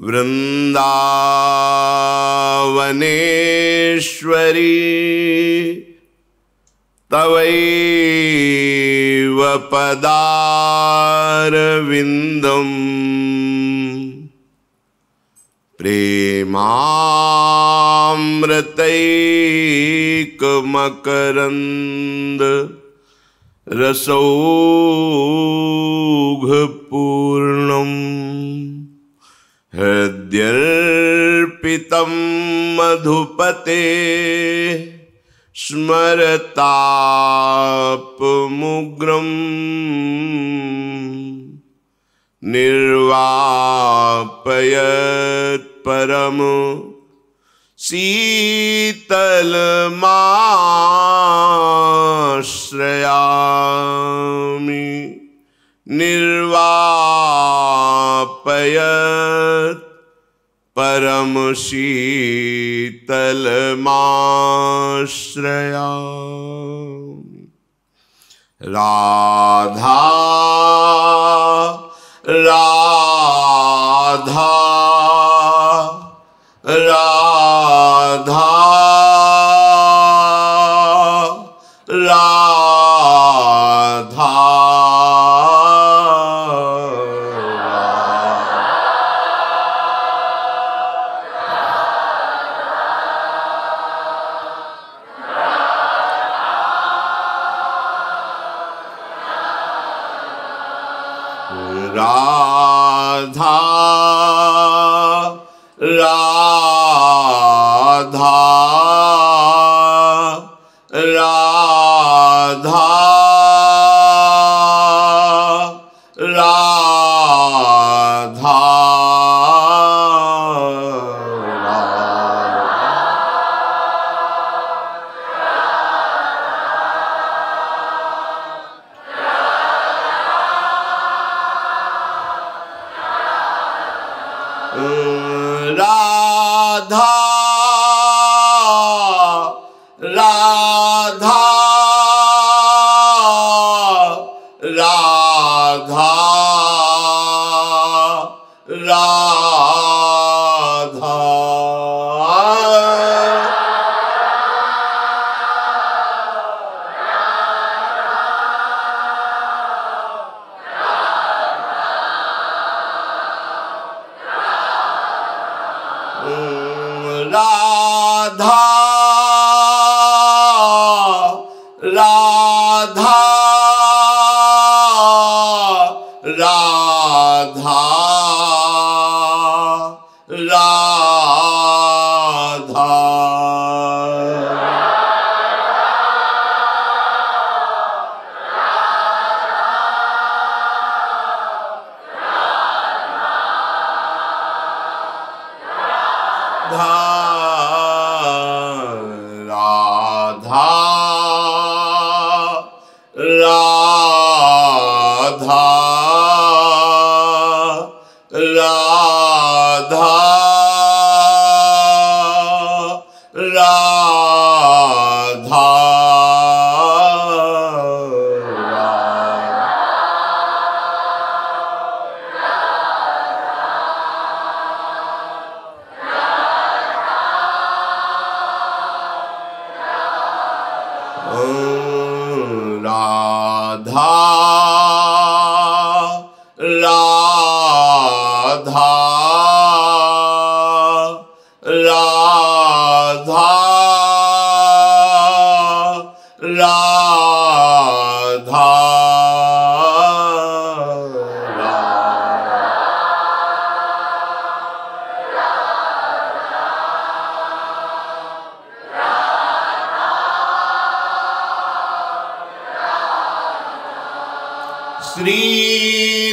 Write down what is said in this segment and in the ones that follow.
वृन्दावनेश्वरी तवैव पदारविन्दम् प्रेमामृतैकमकरन्द रसौघपूर्ण हृद्यर्पितं मधुपते स्मरतापमुग्रम् निर्वापयत्परम शीतलमाश्रयामि निर्वापयत् परम शीतल शीतलमाश्रया राधा राधा राधा राधा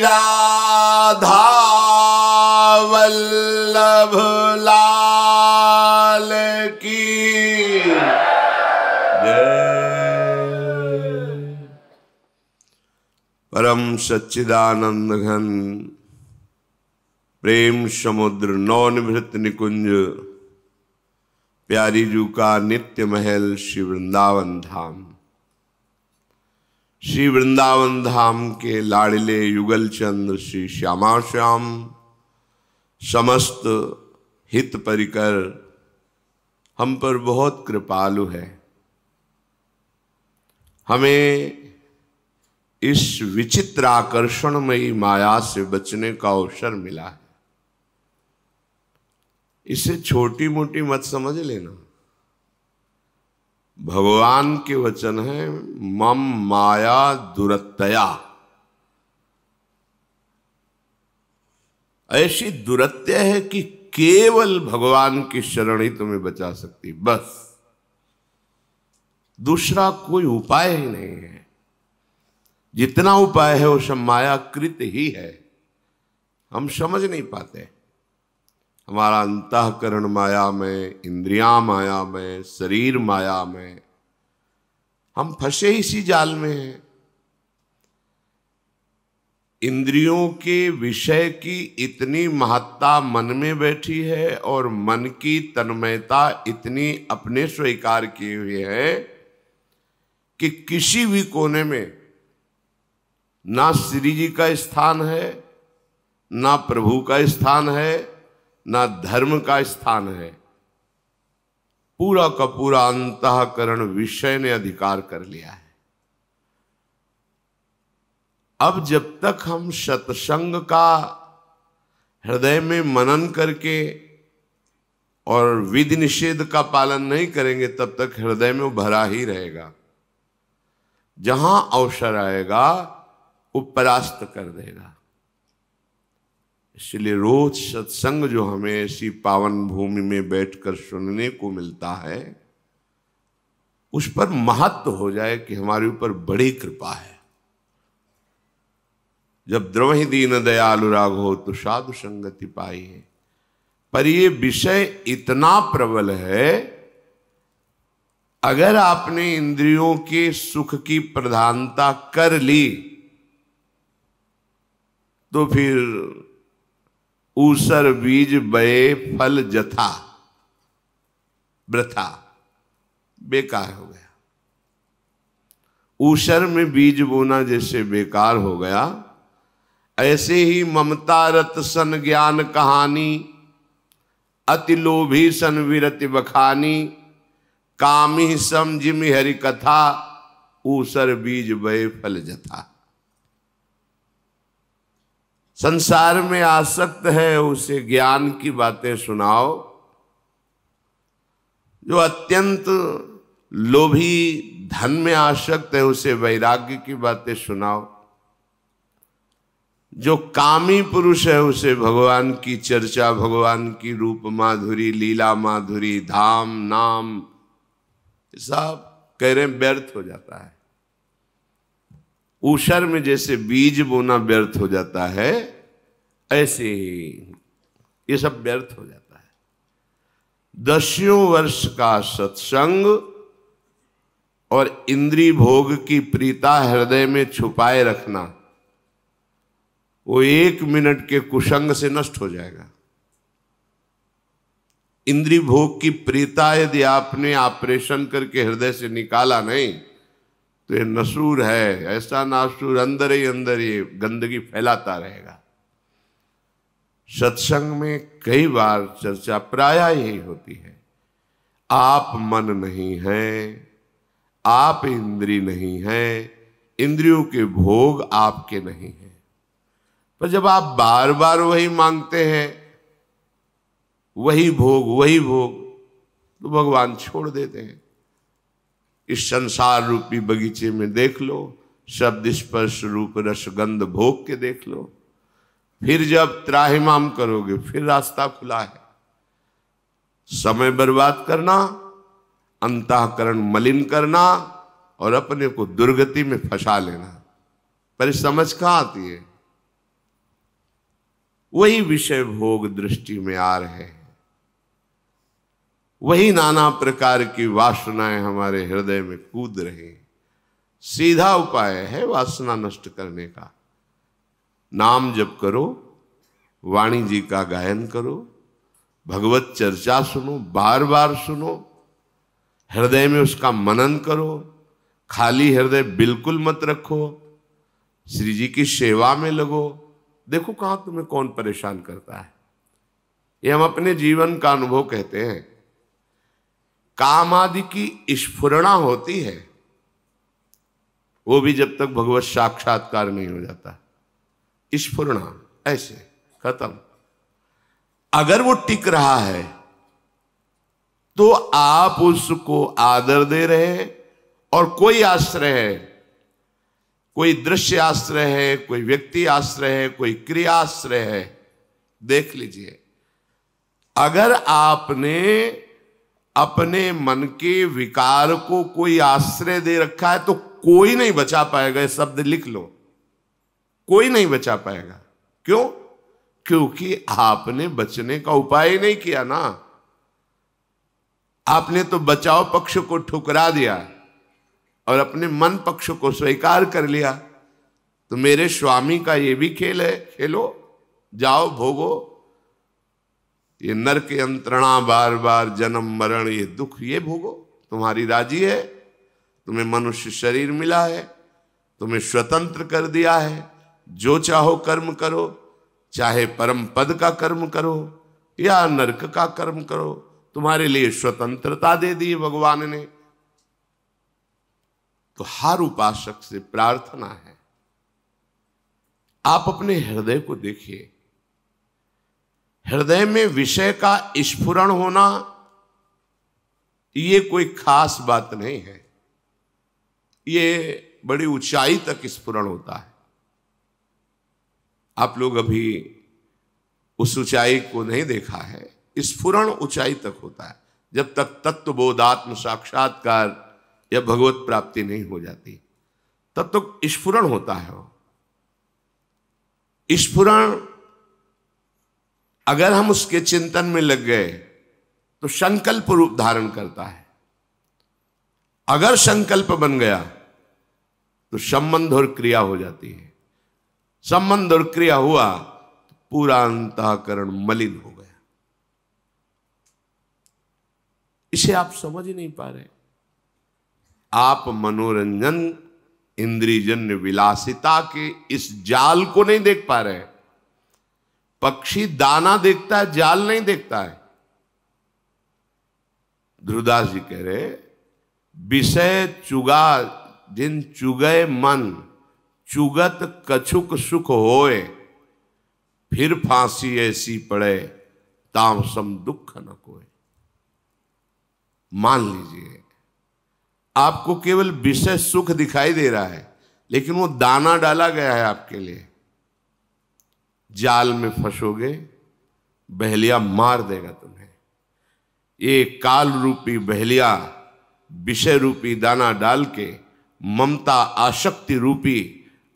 राधावल्लभ लाल की परम सच्चिदानंद घन प्रेम समुद्र नौनिवृत्त निकुंज प्यारी जू का नित्य महल शिव वृंदावन धाम श्री वृंदावन धाम के लाड़िले युगल चंद्र श्री श्यामा श्याम समस्त हित परिकर हम पर बहुत कृपालु है हमें इस विचित्र आकर्षणमयी माया से बचने का अवसर मिला है इसे छोटी मोटी मत समझ लेना भगवान के वचन है मम माया दुरतया ऐसी दुरत्य है कि केवल भगवान की शरण ही तुम्हें बचा सकती बस दूसरा कोई उपाय ही नहीं है जितना उपाय है वो सब मायाकृत ही है हम समझ नहीं पाते हमारा अंतकरण माया में इंद्रिया माया में शरीर माया में हम फंसे इसी जाल में हैं इंद्रियों के विषय की इतनी महत्ता मन में बैठी है और मन की तन्मयता इतनी अपने स्वीकार की हुई है कि किसी भी कोने में ना श्री जी का स्थान है ना प्रभु का स्थान है ना धर्म का स्थान है पूरा का पूरा अंतकरण विषय ने अधिकार कर लिया है अब जब तक हम सत्संग का हृदय में मनन करके और विधि निषेध का पालन नहीं करेंगे तब तक हृदय में भरा ही रहेगा जहां अवसर आएगा वो परास्त कर देगा इसलिए रोज सत्संग जो हमें ऐसी पावन भूमि में बैठकर सुनने को मिलता है उस पर महत्व हो जाए कि हमारे ऊपर बड़ी कृपा है जब द्रव ही दीन दयालु राग हो तो साधु संगति पाई है पर ये विषय इतना प्रबल है अगर आपने इंद्रियों के सुख की प्रधानता कर ली तो फिर ऊसर बीज बये फल जथा ब्रथा बेकार हो गया ऊसर में बीज बोना जैसे बेकार हो गया ऐसे ही ममता रत सन ज्ञान कहानी अति लोभी सन विरति बखानी कामी समझिमि हरि कथा ऊसर बीज बे फल जथा संसार में आसक्त है उसे ज्ञान की बातें सुनाओ जो अत्यंत लोभी धन में आसक्त है उसे वैराग्य की बातें सुनाओ जो कामी पुरुष है उसे भगवान की चर्चा भगवान की रूप माधुरी लीला माधुरी धाम नाम सब कह रहे व्यर्थ हो जाता है ऊषर में जैसे बीज बोना व्यर्थ हो जाता है ऐसे ये सब व्यर्थ हो जाता है दसियों वर्ष का सत्संग और इंद्री भोग की प्रीता हृदय में छुपाए रखना वो एक मिनट के कुशंग से नष्ट हो जाएगा इंद्री भोग की प्रीता यदि आपने ऑपरेशन करके हृदय से निकाला नहीं तो ये नसूर है ऐसा नासूर अंदर ही अंदर ये गंदगी फैलाता रहेगा सत्संग में कई बार चर्चा प्राय यही होती है आप मन नहीं हैं आप इंद्री नहीं हैं इंद्रियों के भोग आपके नहीं हैं पर जब आप बार बार वही मांगते हैं वही भोग वही भोग तो भगवान छोड़ देते हैं इस संसार रूपी बगीचे में देख लो शब्द स्पर्श रूप रसगंध भोग के देख लो फिर जब त्राहिमाम करोगे फिर रास्ता खुला है समय बर्बाद करना अंतकरण मलिन करना और अपने को दुर्गति में फंसा लेना पर समझ कहा आती है वही विषय भोग दृष्टि में आ रहे हैं वही नाना प्रकार की वासनाएं हमारे हृदय में कूद रही हैं सीधा उपाय है वासना नष्ट करने का नाम जप करो वाणी जी का गायन करो भगवत चर्चा सुनो बार बार सुनो हृदय में उसका मनन करो खाली हृदय बिल्कुल मत रखो श्री जी की सेवा में लगो देखो कहाँ तुम्हें कौन परेशान करता है ये हम अपने जीवन का अनुभव कहते हैं काम आदि की स्फुरना होती है वो भी जब तक भगवत साक्षात्कार नहीं हो जाता स्फुरना ऐसे खत्म अगर वो टिक रहा है तो आप उसको आदर दे रहे हैं और कोई आश्रय है कोई दृश्य आश्रय है कोई व्यक्ति आश्रय है कोई क्रिया आश्रय है देख लीजिए अगर आपने अपने मन के विकार को कोई आश्रय दे रखा है तो कोई नहीं बचा पाएगा ये शब्द लिख लो कोई नहीं बचा पाएगा क्यों क्योंकि आपने बचने का उपाय नहीं किया ना आपने तो बचाव पक्ष को ठुकरा दिया और अपने मन पक्ष को स्वीकार कर लिया तो मेरे स्वामी का यह भी खेल है खेलो जाओ भोगो ये नरक यंत्रणा बार बार जन्म मरण ये दुख ये भोगो तुम्हारी राजी है तुम्हें मनुष्य शरीर मिला है तुम्हें स्वतंत्र कर दिया है जो चाहो कर्म करो चाहे परम पद का कर्म करो या नरक का कर्म करो तुम्हारे लिए स्वतंत्रता दे दी भगवान ने तो हर उपासक से प्रार्थना है आप अपने हृदय को देखिए हृदय में विषय का स्फुरण होना ये कोई खास बात नहीं है ये बड़ी ऊंचाई तक स्फुरण होता है आप लोग अभी उस ऊंचाई को नहीं देखा है स्फुरण ऊंचाई तक होता है जब तक तत्व बोध आत्म साक्षात्कार या भगवत प्राप्ति नहीं हो जाती तब तक तो स्फुरण होता है वो स्फुरण अगर हम उसके चिंतन में लग गए तो संकल्प रूप धारण करता है अगर संकल्प बन गया तो संबंध और क्रिया हो जाती है संबंध और क्रिया हुआ तो पूरा अंतकरण मलिन हो गया इसे आप समझ ही नहीं पा रहे आप मनोरंजन इंद्रिजन्य विलासिता के इस जाल को नहीं देख पा रहे पक्षी दाना देखता है जाल नहीं देखता है ध्रुदास जी कह रहे विषय चुगा जिन चुगए मन चुगत कछुक सुख होए फिर फांसी ऐसी पड़े तामसम दुख न कोए मान लीजिए आपको केवल विषय सुख दिखाई दे रहा है लेकिन वो दाना डाला गया है आपके लिए जाल में फंसोगे बहलिया मार देगा तुम्हें ये काल रूपी बहलिया विषय रूपी दाना डाल के ममता आशक्ति रूपी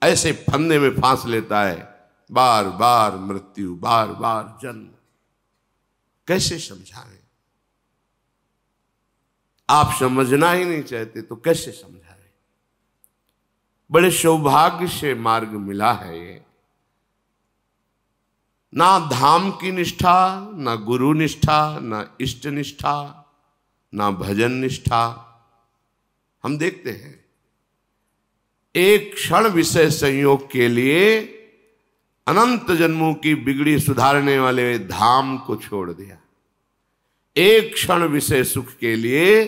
ऐसे फंदे में फांस लेता है बार बार मृत्यु बार बार जन्म कैसे समझाएं आप समझना ही नहीं चाहते तो कैसे समझाएं बड़े सौभाग्य से मार्ग मिला है ये ना धाम की निष्ठा ना गुरु निष्ठा ना इष्ट निष्ठा ना भजन निष्ठा हम देखते हैं एक क्षण विषय संयोग के लिए अनंत जन्मों की बिगड़ी सुधारने वाले धाम को छोड़ दिया एक क्षण विषय सुख के लिए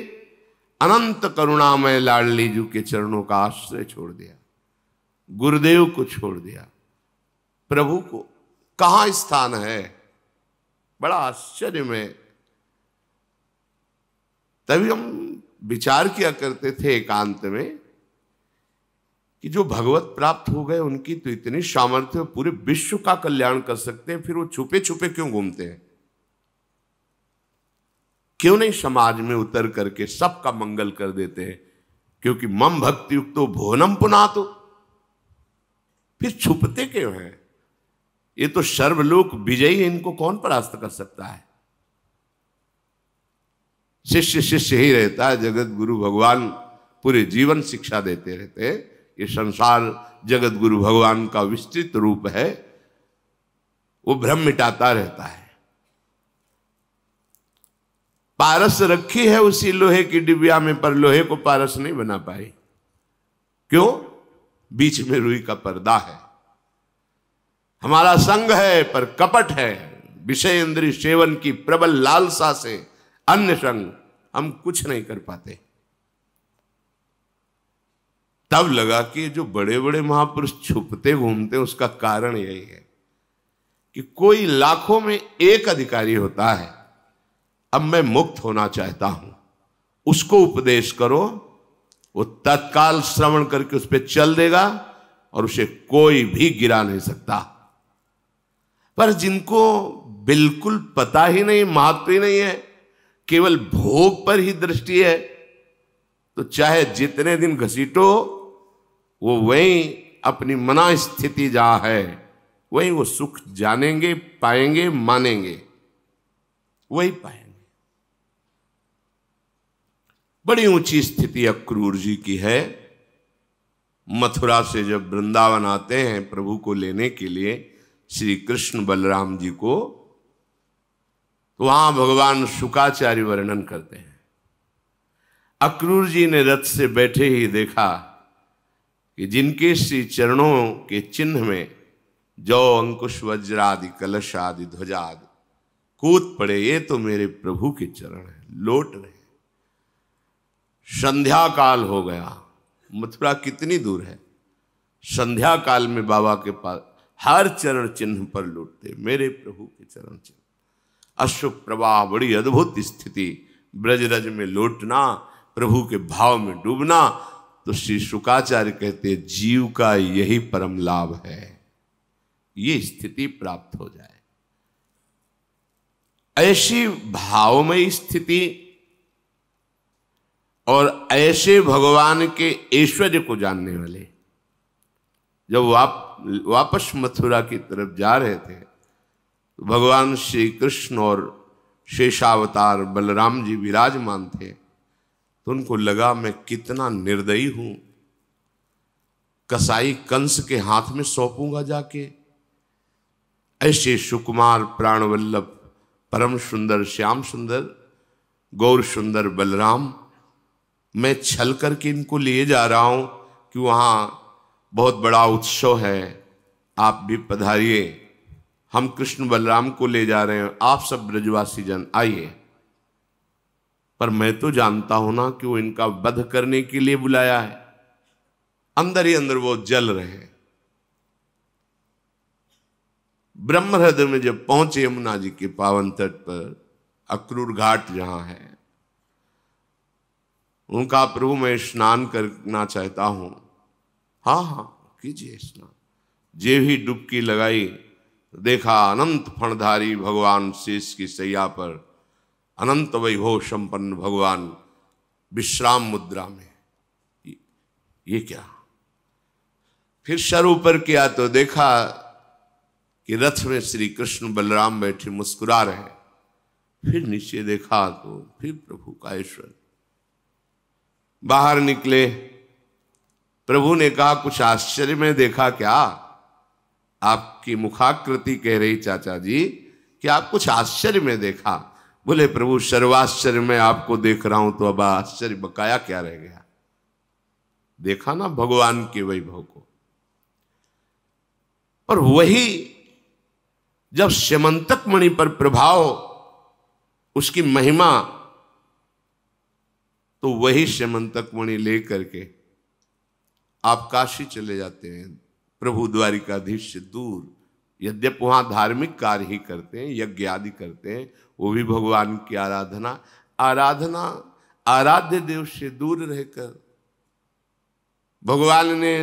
अनंत करुणामय लाडली जू के चरणों का आश्रय छोड़ दिया गुरुदेव को छोड़ दिया प्रभु को कहां स्थान है बड़ा आश्चर्य में तभी हम विचार किया करते थे एकांत में कि जो भगवत प्राप्त हो गए उनकी तो इतनी सामर्थ्य पूरे विश्व का कल्याण कर सकते हैं फिर वो छुपे छुपे क्यों घूमते हैं क्यों नहीं समाज में उतर करके सबका मंगल कर देते हैं क्योंकि मम भक्ति तो भोनम पुना तो फिर छुपते क्यों हैं ये तो सर्वलोक विजयी इनको कौन परास्त कर सकता है शिष्य शिष्य ही रहता है जगत गुरु भगवान पूरे जीवन शिक्षा देते रहते हैं ये संसार जगत गुरु भगवान का विस्तृत रूप है वो भ्रम मिटाता रहता है पारस रखी है उसी लोहे की डिबिया में पर लोहे को पारस नहीं बना पाई क्यों बीच में रुई का पर्दा है हमारा संग है पर कपट है विषय इंद्री सेवन की प्रबल लालसा से अन्य संग हम कुछ नहीं कर पाते तब लगा कि जो बड़े बड़े महापुरुष छुपते घूमते उसका कारण यही है कि कोई लाखों में एक अधिकारी होता है अब मैं मुक्त होना चाहता हूं उसको उपदेश करो वो तत्काल श्रवण करके उस पर चल देगा और उसे कोई भी गिरा नहीं सकता पर जिनको बिल्कुल पता ही नहीं महत्व ही नहीं है केवल भोग पर ही दृष्टि है तो चाहे जितने दिन घसीटो वो वहीं अपनी मना स्थिति जा है वहीं वो सुख जानेंगे पाएंगे मानेंगे वही पाएंगे बड़ी ऊंची स्थिति अक्रूर जी की है मथुरा से जब वृंदावन आते हैं प्रभु को लेने के लिए श्री कृष्ण बलराम जी को तो वहां भगवान शुकाचार्य वर्णन करते हैं अक्रूर जी ने रथ से बैठे ही देखा कि जिनके श्री चरणों के चिन्ह में जौ अंकुश वज्रादि कलश आदि ध्वजा आदि कूद पड़े ये तो मेरे प्रभु के चरण है लोट रहे संध्या काल हो गया मथुरा कितनी दूर है संध्या काल में बाबा के पास हर चरण चिन्ह पर लुटते मेरे प्रभु के चरण चिन्ह अशुभ प्रवाह बड़ी अद्भुत स्थिति ब्रजरज में लौटना प्रभु के भाव में डूबना तो श्री शुकाचार्य कहते जीव का यही परम लाभ है ये स्थिति प्राप्त हो जाए ऐसी भावमयी स्थिति और ऐसे भगवान के ऐश्वर्य को जानने वाले जब वाप वापस मथुरा की तरफ जा रहे थे तो भगवान श्री कृष्ण और शेषावतार बलराम जी विराजमान थे तो उनको लगा मैं कितना निर्दयी हूं कसाई कंस के हाथ में सौंपूंगा जाके ऐसे सुकुमार प्राणवल्लभ परम सुंदर श्याम सुंदर गौर सुंदर बलराम मैं छल करके इनको लिए जा रहा हूं कि वहां बहुत बड़ा उत्सव है आप भी पधारिए हम कृष्ण बलराम को ले जा रहे हैं आप सब ब्रजवासी जन आइए पर मैं तो जानता हूं ना कि वो इनका वध करने के लिए बुलाया है अंदर ही अंदर वो जल रहे हैं ब्रह्म हृदय में जब पहुंचे यमुना जी के पावन तट पर अक्रूर घाट जहां है उनका प्रभु मैं स्नान करना चाहता हूं हाँ हाँ कीजिए स्नान जे भी डुबकी लगाई देखा अनंत फणधारी भगवान शेष की सैया पर अनंत वैभव संपन्न भगवान विश्राम मुद्रा में ये क्या फिर सर ऊपर किया तो देखा कि रथ में श्री कृष्ण बलराम बैठे मुस्कुरा रहे फिर नीचे देखा तो फिर प्रभु का ईश्वर बाहर निकले प्रभु ने कहा कुछ आश्चर्य में देखा क्या आपकी मुखाकृति कह रही चाचा जी कि आप कुछ आश्चर्य में देखा बोले प्रभु सर्वाश्चर्य में आपको देख रहा हूं तो अब आश्चर्य बकाया क्या रह गया देखा ना भगवान के वैभव को और वही जब श्यमंतक मणि पर प्रभाव उसकी महिमा तो वही श्यमंतक मणि लेकर के आप काशी चले जाते हैं प्रभु द्वारिकाधीश से दूर यद्यप वहाँ धार्मिक कार्य ही करते हैं यज्ञ आदि करते हैं वो भी भगवान की आराधना आराधना आराध्य देव से दूर रहकर भगवान ने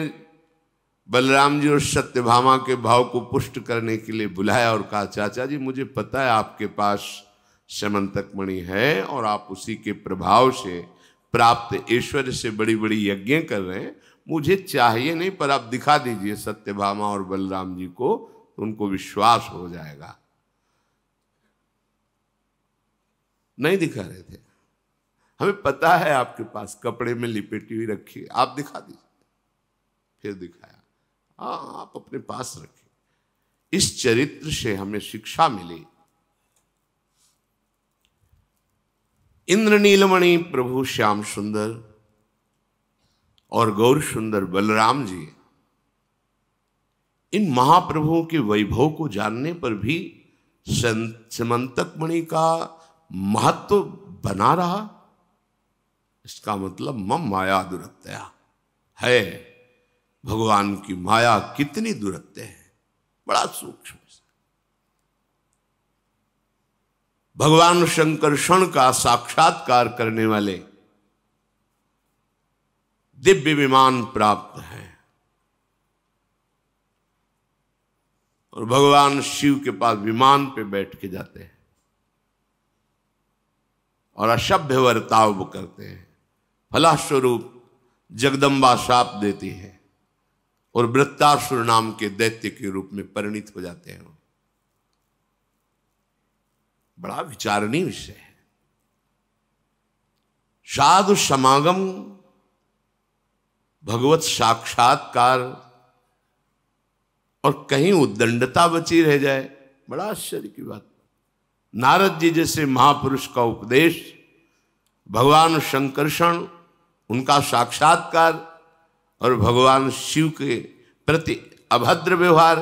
बलराम जी और सत्यभामा के भाव को पुष्ट करने के लिए बुलाया और कहा चाचा जी मुझे पता है आपके पास समंतक मणि है और आप उसी के प्रभाव से प्राप्त ईश्वर से बड़ी बड़ी यज्ञ कर रहे हैं मुझे चाहिए नहीं पर आप दिखा दीजिए सत्यभामा और बलराम जी को उनको विश्वास हो जाएगा नहीं दिखा रहे थे हमें पता है आपके पास कपड़े में लिपेटी हुई रखी आप दिखा दीजिए फिर दिखाया हाँ आप अपने पास रखिए इस चरित्र से हमें शिक्षा मिली इंद्र नीलमणि प्रभु श्याम सुंदर और गौर सुंदर बलराम जी इन महाप्रभुओं के वैभव को जानने पर भी समंतक मणि का महत्व बना रहा इसका मतलब मम माया दुरत्या है भगवान की माया कितनी दुरत्य है बड़ा सूक्ष्म भगवान शंकर क्षण का साक्षात्कार करने वाले दिव्य विमान प्राप्त है और भगवान शिव के पास विमान पे बैठ के जाते हैं और असभ्य वर्ताव करते हैं फलास्वरूप जगदम्बा साप देती है और वृत्तासुर नाम के दैत्य के रूप में परिणित हो जाते हैं बड़ा विचारणीय विषय है साधु समागम भगवत साक्षात्कार और कहीं उद्दंडता बची रह जाए बड़ा आश्चर्य की बात नारद जी जैसे महापुरुष का उपदेश भगवान शंकर्षण उनका साक्षात्कार और भगवान शिव के प्रति अभद्र व्यवहार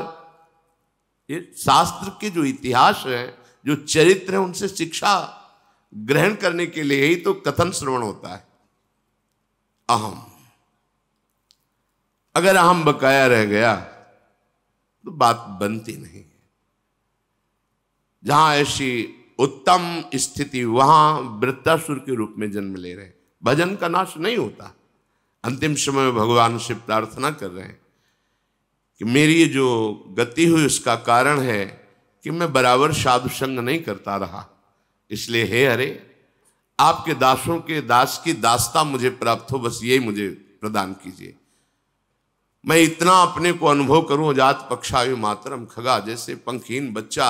ये शास्त्र के जो इतिहास है जो चरित्र है उनसे शिक्षा ग्रहण करने के लिए ही तो कथन श्रवण होता है अहम अगर हम बकाया रह गया तो बात बनती नहीं जहां ऐसी उत्तम स्थिति वहां वृत्तासुर के रूप में जन्म ले रहे हैं भजन का नाश नहीं होता अंतिम समय में भगवान से प्रार्थना कर रहे हैं कि मेरी जो गति हुई उसका कारण है कि मैं बराबर साधु संग नहीं करता रहा इसलिए हे अरे आपके दासों के दास की दासता मुझे प्राप्त हो बस यही मुझे प्रदान कीजिए मैं इतना अपने को अनुभव करूं जात पक्षायु मातरम खगा जैसे पंखहीन बच्चा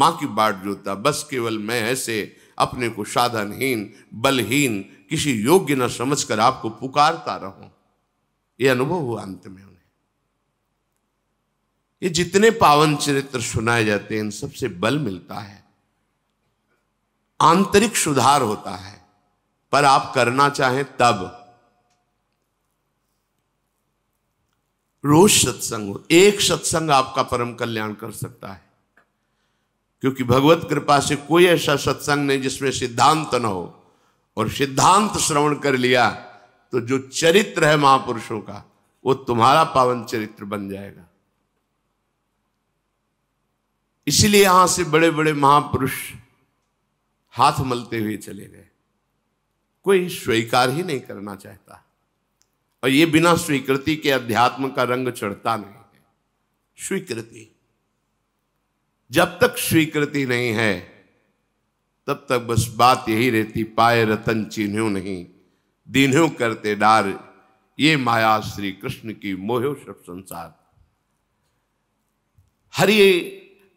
माँ की बाट जोता बस केवल मैं ऐसे अपने को साधनहीन बलहीन किसी योग्य न समझकर आपको पुकारता रहूं ये अनुभव हुआ अंत में उन्हें ये जितने पावन चरित्र सुनाए जाते हैं इन सबसे बल मिलता है आंतरिक सुधार होता है पर आप करना चाहें तब रोज सत्संग हो एक सत्संग आपका परम कल्याण कर सकता है क्योंकि भगवत कृपा से कोई ऐसा सत्संग नहीं जिसमें सिद्धांत न हो और सिद्धांत श्रवण कर लिया तो जो चरित्र है महापुरुषों का वो तुम्हारा पावन चरित्र बन जाएगा इसलिए यहां से बड़े बड़े महापुरुष हाथ मलते हुए चले गए कोई स्वीकार ही नहीं करना चाहता और ये बिना स्वीकृति के अध्यात्म का रंग चढ़ता नहीं है स्वीकृति जब तक स्वीकृति नहीं है तब तक बस बात यही रहती पाए रतन चिन्ह्यो नहीं दिन्ह्यो करते डार ये माया श्री कृष्ण की मोहो सब संसार हरि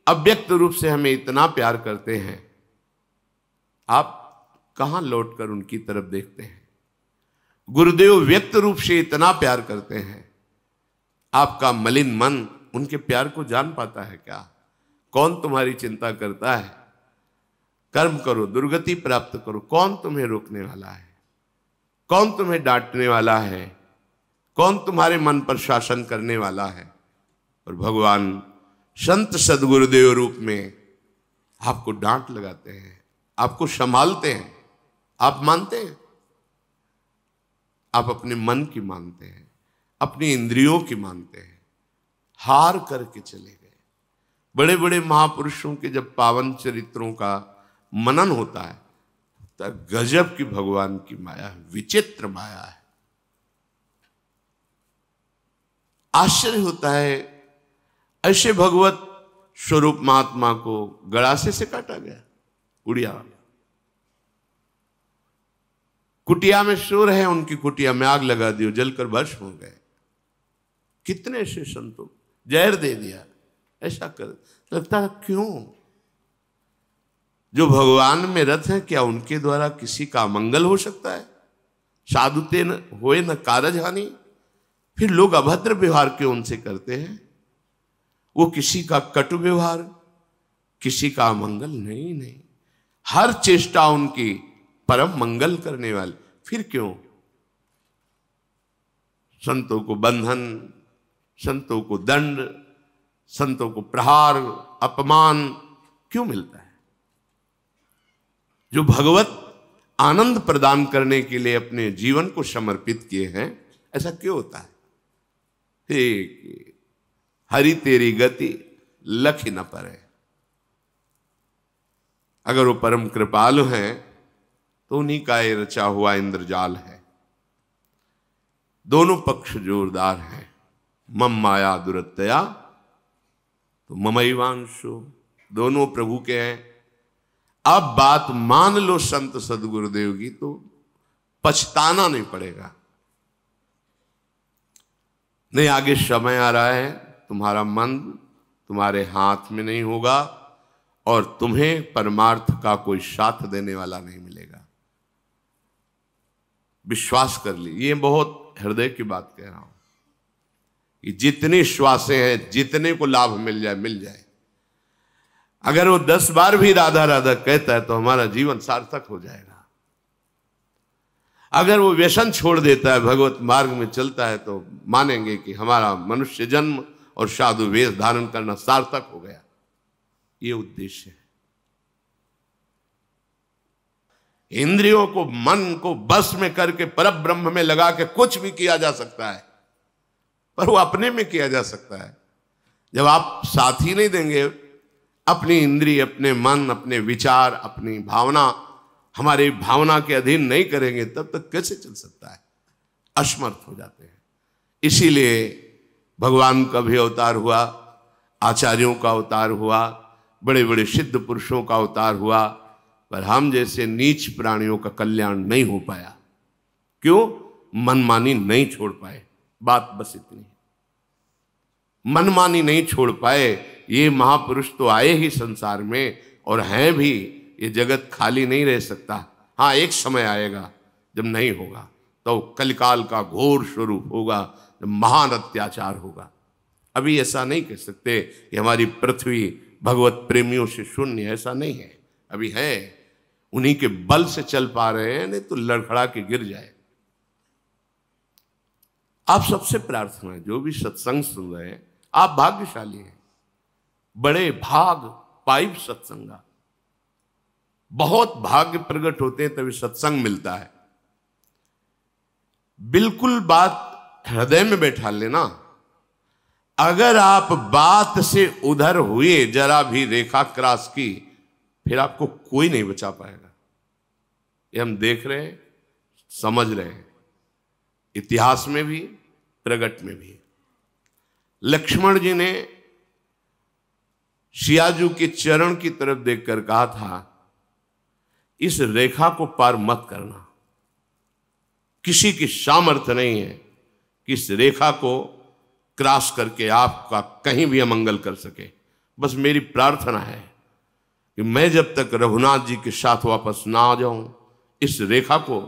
अव्यक्त रूप से हमें इतना प्यार करते हैं आप कहां लौटकर उनकी तरफ देखते हैं गुरुदेव व्यक्त रूप से इतना प्यार करते हैं आपका मलिन मन उनके प्यार को जान पाता है क्या कौन तुम्हारी चिंता करता है कर्म करो दुर्गति प्राप्त करो कौन तुम्हें रोकने वाला है कौन तुम्हें डांटने वाला है कौन तुम्हारे मन पर शासन करने वाला है और भगवान संत सदगुरुदेव रूप में आपको डांट लगाते हैं आपको संभालते हैं आप मानते हैं आप अपने मन की मानते हैं अपनी इंद्रियों की मानते हैं हार करके चले गए बड़े बड़े महापुरुषों के जब पावन चरित्रों का मनन होता है तब तो गजब की भगवान की माया है विचित्र माया है आश्चर्य होता है ऐसे भगवत स्वरूप महात्मा को गड़ासे से काटा गया उड़िया कुटिया में शोर है उनकी कुटिया में आग लगा दियो जलकर भस्म हो गए कितने से संतों जहर दे दिया ऐसा कर लगता है क्यों जो भगवान में रथ है क्या उनके द्वारा किसी का मंगल हो सकता है साधुते न होए न कारज हानि फिर लोग अभद्र व्यवहार क्यों उनसे करते हैं वो किसी का कटु व्यवहार किसी का मंगल नहीं नहीं हर चेष्टा उनकी परम मंगल करने वाले फिर क्यों संतों को बंधन संतों को दंड संतों को प्रहार अपमान क्यों मिलता है जो भगवत आनंद प्रदान करने के लिए अपने जीवन को समर्पित किए हैं ऐसा क्यों होता है एक हरी तेरी गति लख न पर है अगर वो परम कृपालु हैं तो उन्हीं का ये रचा हुआ इंद्रजाल है दोनों पक्ष जोरदार हैं मम माया दुरतया तो ममईवांशु दोनों प्रभु के हैं अब बात मान लो संत सदगुरुदेव की तो पछताना नहीं पड़ेगा नहीं आगे समय आ रहा है तुम्हारा मन तुम्हारे हाथ में नहीं होगा और तुम्हें परमार्थ का कोई साथ देने वाला नहीं विश्वास कर ली ये बहुत हृदय की बात कह रहा हूं कि जितनी श्वासें हैं जितने को लाभ मिल जाए मिल जाए अगर वो दस बार भी राधा राधा कहता है तो हमारा जीवन सार्थक हो जाएगा अगर वो व्यसन छोड़ देता है भगवत मार्ग में चलता है तो मानेंगे कि हमारा मनुष्य जन्म और साधु वेश धारण करना सार्थक हो गया ये उद्देश्य है इंद्रियों को मन को बस में करके पर ब्रह्म में लगा के कुछ भी किया जा सकता है पर वो अपने में किया जा सकता है जब आप साथ ही नहीं देंगे अपनी इंद्रिय अपने मन अपने विचार अपनी भावना हमारी भावना के अधीन नहीं करेंगे तब तक कैसे चल सकता है असमर्थ हो जाते हैं इसीलिए भगवान का भी अवतार हुआ आचार्यों का अवतार हुआ बड़े बड़े सिद्ध पुरुषों का अवतार हुआ पर हम जैसे नीच प्राणियों का कल्याण नहीं हो पाया क्यों मनमानी नहीं छोड़ पाए बात बस इतनी मनमानी नहीं छोड़ पाए ये महापुरुष तो आए ही संसार में और हैं भी ये जगत खाली नहीं रह सकता हाँ एक समय आएगा जब नहीं होगा तो कलिकाल का घोर स्वरूप होगा जब महान अत्याचार होगा अभी ऐसा नहीं कह सकते कि हमारी पृथ्वी भगवत प्रेमियों से शून्य ऐसा नहीं है अभी है उन्हीं के बल से चल पा रहे हैं नहीं तो लड़खड़ा के गिर जाए आप सबसे प्रार्थना जो भी सत्संग सुन रहे हैं आप भाग्यशाली हैं बड़े भाग पाइप सत्संग बहुत भाग्य प्रकट होते हैं तभी सत्संग मिलता है बिल्कुल बात हृदय में बैठा लेना अगर आप बात से उधर हुए जरा भी रेखा क्रॉस की फिर आपको कोई नहीं बचा पाएगा ये हम देख रहे हैं समझ रहे हैं इतिहास में भी प्रगट में भी लक्ष्मण जी ने शियाजू के चरण की तरफ देखकर कहा था इस रेखा को पार मत करना किसी की सामर्थ्य नहीं है कि इस रेखा को क्रॉस करके आपका कहीं भी अमंगल कर सके बस मेरी प्रार्थना है कि मैं जब तक रघुनाथ जी के साथ वापस ना आ जाऊं इस रेखा को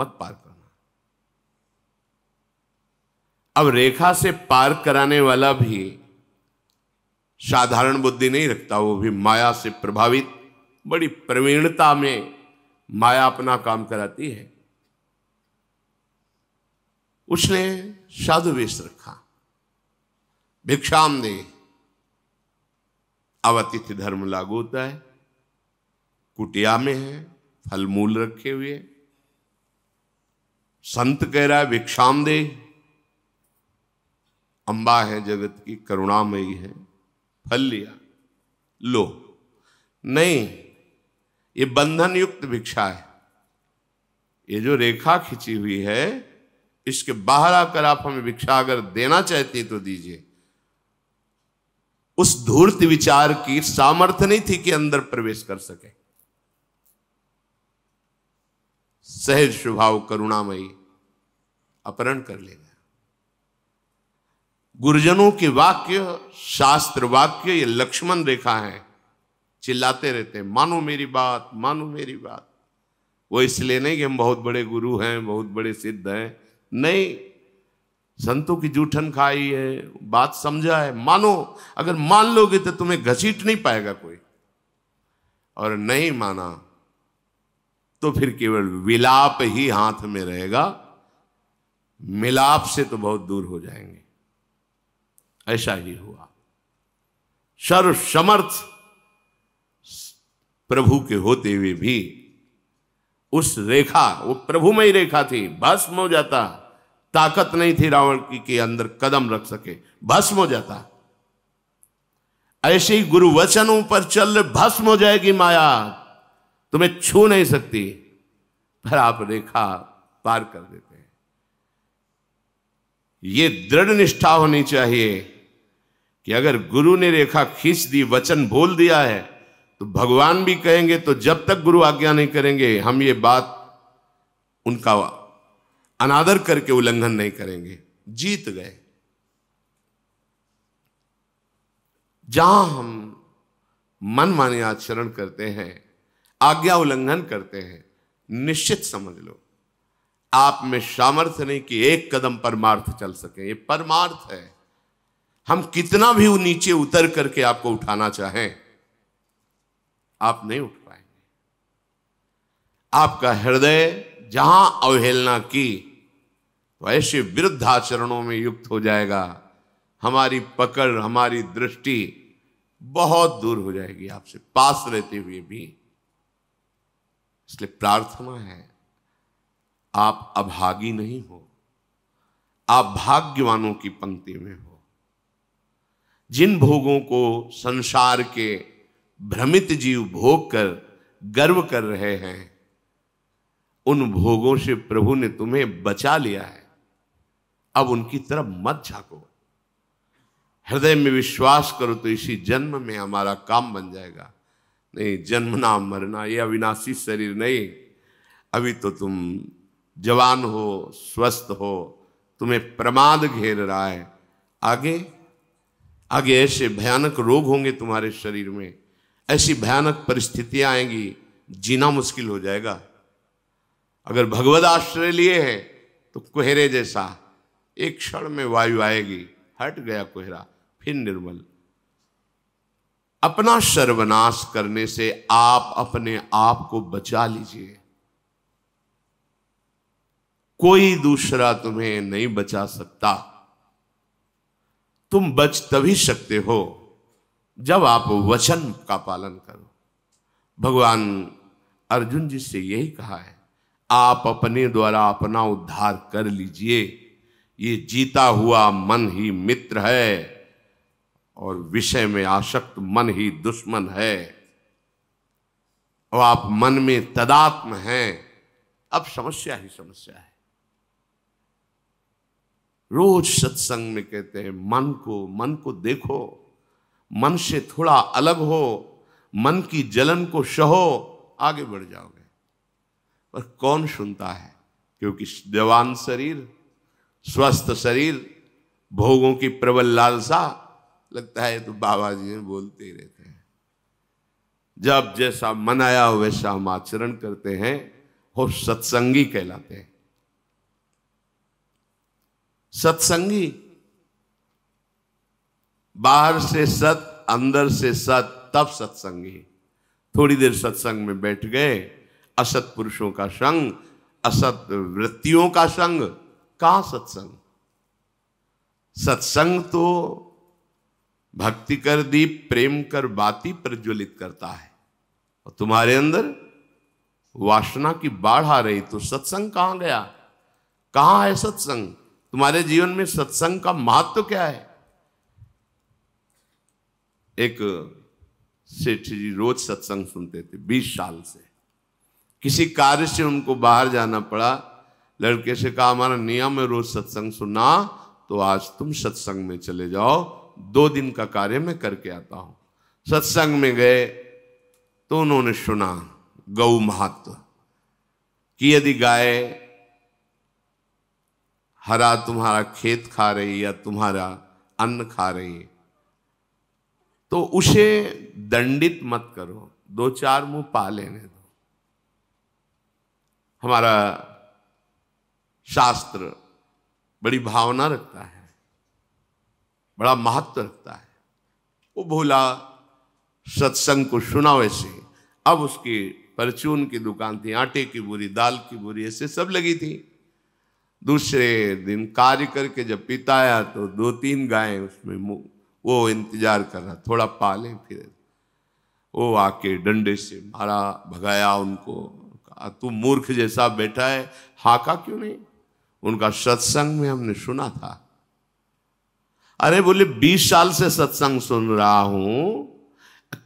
मत पार करना अब रेखा से पार कराने वाला भी साधारण बुद्धि नहीं रखता वो भी माया से प्रभावित बड़ी प्रवीणता में माया अपना काम कराती है उसने साधु वेश रखा भिक्षाम दे अवतिथि धर्म लागू होता है कुटिया में है फल मूल रखे हुए संत कह रहा है भिक्षाम दे अंबा है जगत की करुणामयी है फल लिया लो नहीं ये बंधन युक्त भिक्षा है ये जो रेखा खींची हुई है इसके बाहर आकर आप हमें भिक्षा अगर देना हैं तो दीजिए उस धूर्त विचार की सामर्थ्य नहीं थी कि अंदर प्रवेश कर सके सहज स्वभाव करुणामयी अपहरण कर गया गुरुजनों के वाक्य शास्त्र वाक्य ये लक्ष्मण रेखा है चिल्लाते रहते हैं मानो मेरी बात मानो मेरी बात वो इसलिए नहीं कि हम बहुत बड़े गुरु हैं बहुत बड़े सिद्ध हैं नहीं संतों की जूठन खाई है बात समझा है मानो अगर मान लोगे तो तुम्हें घसीट नहीं पाएगा कोई और नहीं माना तो फिर केवल विलाप ही हाथ में रहेगा मिलाप से तो बहुत दूर हो जाएंगे ऐसा ही हुआ सर्व समर्थ प्रभु के होते हुए भी उस रेखा वो प्रभुमय रेखा थी भस्म हो जाता ताकत नहीं थी रावण की के अंदर कदम रख सके भस्म हो जाता ऐसे ही गुरु वचनों पर चल भस्म हो जाएगी माया तुम्हें छू नहीं सकती पर आप रेखा पार कर देते हैं ये दृढ़ निष्ठा होनी चाहिए कि अगर गुरु ने रेखा खींच दी वचन बोल दिया है तो भगवान भी कहेंगे तो जब तक गुरु आज्ञा नहीं करेंगे हम ये बात उनका अनादर करके उल्लंघन नहीं करेंगे जीत गए जहां हम मनमाने आचरण करते हैं आज्ञा उल्लंघन करते हैं निश्चित समझ लो आप में सामर्थ्य नहीं कि एक कदम परमार्थ चल सके ये परमार्थ है हम कितना भी नीचे उतर करके आपको उठाना चाहें आप नहीं उठ पाएंगे आपका हृदय जहां अवहेलना की वैसे तो ऐसे विरुद्ध आचरणों में युक्त हो जाएगा हमारी पकड़ हमारी दृष्टि बहुत दूर हो जाएगी आपसे पास रहते हुए भी इसलिए प्रार्थना है आप अभागी नहीं हो आप भाग्यवानों की पंक्ति में हो जिन भोगों को संसार के भ्रमित जीव भोग कर गर्व कर रहे हैं उन भोगों से प्रभु ने तुम्हें बचा लिया है अब उनकी तरफ मत झांको हृदय में विश्वास करो तो इसी जन्म में हमारा काम बन जाएगा नहीं जन्मना मरना ये अविनाशी शरीर नहीं अभी तो तुम जवान हो स्वस्थ हो तुम्हें प्रमाद घेर रहा है आगे आगे ऐसे भयानक रोग होंगे तुम्हारे शरीर में ऐसी भयानक परिस्थितियां आएंगी जीना मुश्किल हो जाएगा अगर भगवत आश्रय लिए हैं तो कोहरे जैसा एक क्षण में वायु आएगी हट गया कोहरा फिर निर्मल अपना सर्वनाश करने से आप अपने आप को बचा लीजिए कोई दूसरा तुम्हें नहीं बचा सकता तुम बच तभी सकते हो जब आप वचन का पालन करो भगवान अर्जुन जी से यही कहा है आप अपने द्वारा अपना उद्धार कर लीजिए ये जीता हुआ मन ही मित्र है और विषय में आशक्त मन ही दुश्मन है और आप मन में तदात्म हैं अब समस्या ही समस्या है रोज सत्संग में कहते हैं मन को मन को देखो मन से थोड़ा अलग हो मन की जलन को सहो आगे बढ़ जाओगे पर कौन सुनता है क्योंकि जवान शरीर स्वस्थ शरीर भोगों की प्रबल लालसा लगता है तो बाबा जी ने बोलते ही रहते हैं जब जैसा मन आया वैसा हम आचरण करते हैं वो सत्संगी कहलाते हैं सत्संगी बाहर से सत अंदर से सत तब सत्संगी थोड़ी देर सत्संग में बैठ गए असत पुरुषों का संग असत वृत्तियों का संग कहा सत्संग सत्संग तो भक्ति कर दीप प्रेम कर बाती प्रज्वलित करता है और तुम्हारे अंदर वासना की बाढ़ आ रही तो सत्संग कहाँ गया कहाँ है सत्संग तुम्हारे जीवन में सत्संग का महत्व तो क्या है एक सेठ जी रोज सत्संग सुनते थे बीस साल से किसी कार्य से उनको बाहर जाना पड़ा लड़के से कहा हमारा नियम है रोज सत्संग सुनना तो आज तुम सत्संग में चले जाओ दो दिन का कार्य मैं करके आता हूँ सत्संग में गए तो उन्होंने सुना गौ महत्व कि यदि गाय हरा तुम्हारा खेत खा रही या तुम्हारा अन्न खा रही है तो उसे दंडित मत करो दो चार मुंह पा लेने दो हमारा शास्त्र बड़ी भावना रखता है बड़ा महत्व रखता है वो भोला सत्संग को सुना वैसे अब उसकी परचून की दुकान थी आटे की बुरी दाल की बुरी ऐसे सब लगी थी दूसरे दिन कार्य करके जब पिताया तो दो तीन गायें उसमें वो इंतजार कर रहा थोड़ा पाले फिर वो आके डंडे से मारा भगाया उनको कहा तू मूर्ख जैसा बैठा है हाका क्यों नहीं उनका सत्संग में हमने सुना था अरे बोले बीस साल से सत्संग सुन रहा हूं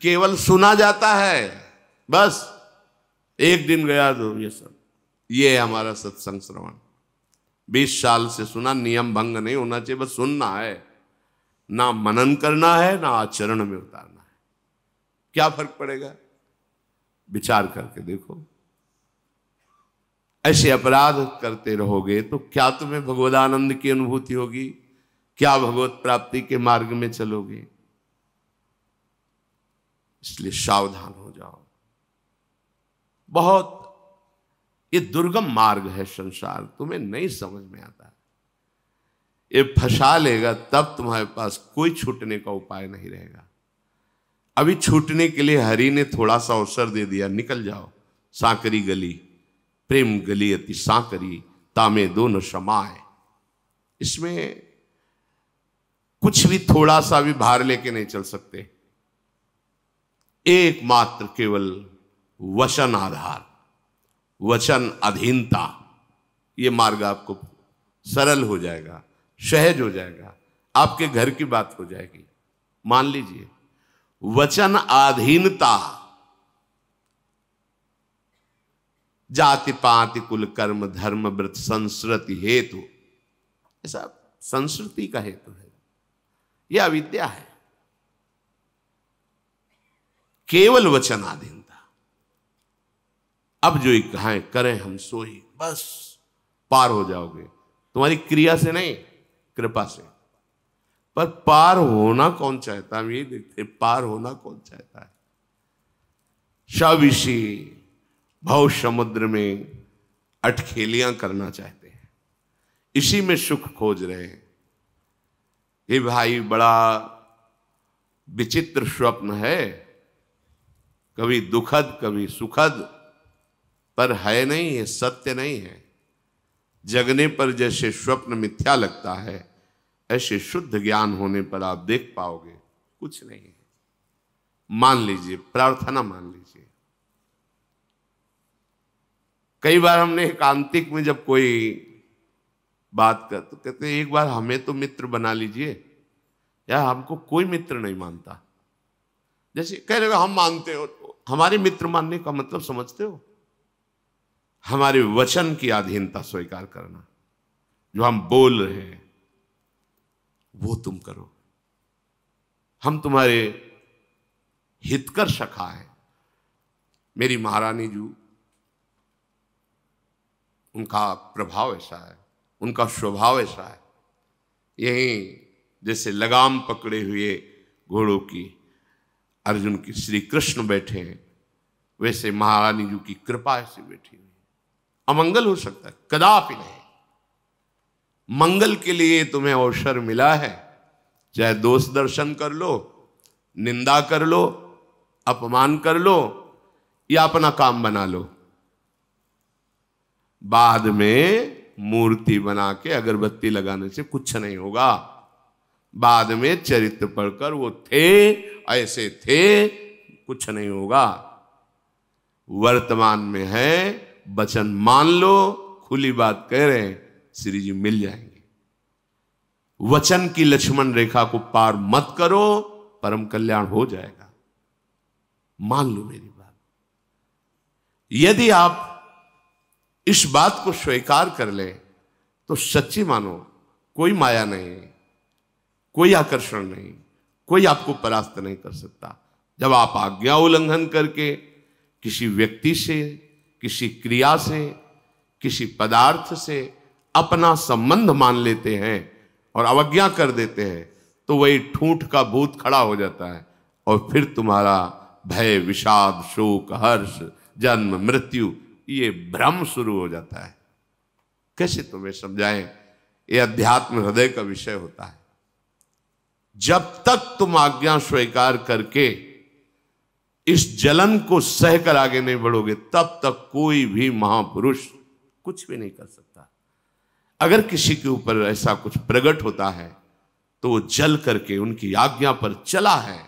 केवल सुना जाता है बस एक दिन गया तो ये सब ये हमारा सत्संग श्रवण बीस साल से सुना नियम भंग नहीं होना चाहिए बस सुनना है ना मनन करना है ना आचरण में उतारना है क्या फर्क पड़ेगा विचार करके देखो ऐसे अपराध करते रहोगे तो क्या तुम्हें भगवदानंद की अनुभूति होगी क्या भगवत प्राप्ति के मार्ग में चलोगे इसलिए सावधान हो जाओ बहुत ये दुर्गम मार्ग है संसार तुम्हें नहीं समझ में आता ये फंसा लेगा तब तुम्हारे पास कोई छूटने का उपाय नहीं रहेगा अभी छूटने के लिए हरि ने थोड़ा सा अवसर दे दिया निकल जाओ सांकरी गली प्रेम गली अति सांकरी तामे दोनों समाए इसमें कुछ भी थोड़ा सा भी भार लेके नहीं चल सकते एकमात्र केवल वचन आधार वचन अधीनता ये मार्ग आपको सरल हो जाएगा सहज हो जाएगा आपके घर की बात हो जाएगी मान लीजिए वचन अधीनता जाति पाति कुल कर्म धर्म व्रत संस्कृति हेतु ऐसा संस्कृति का हेतु है यह अविद्या है केवल वचन आधीनता अब जो कहें करें हम सोई बस पार हो जाओगे तुम्हारी क्रिया से नहीं कृपा से पर पार होना कौन चाहता हम ये देखते पार होना कौन चाहता है शविषी भव समुद्र में अटखेलियां करना चाहते हैं इसी में सुख खोज रहे हैं हे भाई बड़ा विचित्र स्वप्न है कभी दुखद कभी सुखद पर है नहीं है सत्य नहीं है जगने पर जैसे स्वप्न मिथ्या लगता है ऐसे शुद्ध ज्ञान होने पर आप देख पाओगे कुछ नहीं है मान लीजिए प्रार्थना मान लीजिए कई बार हमने एकांतिक में जब कोई बात कर तो कहते एक बार हमें तो मित्र बना लीजिए या हमको कोई मित्र नहीं मानता जैसे कह रहे हो हम मानते हो तो हमारे मित्र मानने का मतलब समझते हो हमारे वचन की अधीनता स्वीकार करना जो हम बोल रहे हैं वो तुम करो हम तुम्हारे हितकर सखा है मेरी महारानी जू उनका प्रभाव ऐसा है उनका स्वभाव ऐसा है यही जैसे लगाम पकड़े हुए घोड़ों की अर्जुन की श्री कृष्ण बैठे हैं वैसे महारानी जी की कृपा से बैठी हुई अमंगल हो सकता है कदापि नहीं मंगल के लिए तुम्हें अवसर मिला है चाहे दोष दर्शन कर लो निंदा कर लो अपमान कर लो या अपना काम बना लो बाद में मूर्ति बना के अगरबत्ती लगाने से कुछ नहीं होगा बाद में चरित्र पढ़कर वो थे ऐसे थे कुछ नहीं होगा वर्तमान में है वचन मान लो खुली बात कह रहे हैं श्री जी मिल जाएंगे वचन की लक्ष्मण रेखा को पार मत करो परम कल्याण हो जाएगा मान लो मेरी बात यदि आप इस बात को स्वीकार कर ले तो सच्ची मानो कोई माया नहीं कोई आकर्षण नहीं कोई आपको परास्त नहीं कर सकता जब आप आज्ञा उल्लंघन करके किसी व्यक्ति से किसी क्रिया से किसी पदार्थ से अपना संबंध मान लेते हैं और अवज्ञा कर देते हैं तो वही ठूंठ का भूत खड़ा हो जाता है और फिर तुम्हारा भय विषाद शोक हर्ष जन्म मृत्यु ये भ्रम शुरू हो जाता है कैसे तुम्हें समझाएं ये अध्यात्म हृदय का विषय होता है जब तक तुम आज्ञा स्वीकार करके इस जलन को सहकर आगे नहीं बढ़ोगे तब तक कोई भी महापुरुष कुछ भी नहीं कर सकता अगर किसी के ऊपर ऐसा कुछ प्रकट होता है तो वो जल करके उनकी आज्ञा पर चला है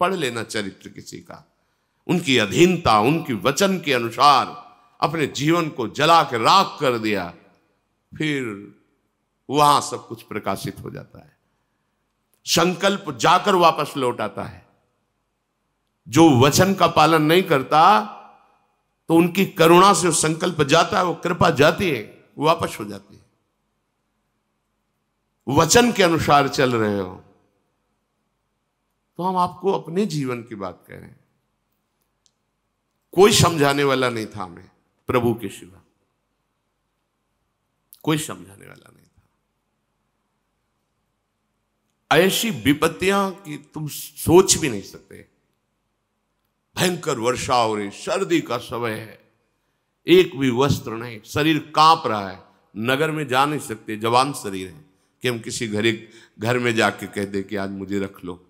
पढ़ लेना चरित्र किसी का उनकी अधीनता उनकी वचन के अनुसार अपने जीवन को जला के राख कर दिया फिर वहां सब कुछ प्रकाशित हो जाता है संकल्प जाकर वापस लौट आता है जो वचन का पालन नहीं करता तो उनकी करुणा से संकल्प जाता है वो कृपा जाती है वापस हो जाती है वचन के अनुसार चल रहे हो तो हम आपको अपने जीवन की बात कह रहे हैं कोई समझाने वाला नहीं था हमें प्रभु के शिवा कोई समझाने वाला नहीं था ऐसी विपत्तियां कि तुम सोच भी नहीं सकते भयंकर वर्षा हो रही सर्दी का समय है एक भी वस्त्र नहीं शरीर कांप रहा है नगर में जा नहीं सकते जवान शरीर है कि हम किसी घर घर में जाके कह दे कि आज मुझे रख लो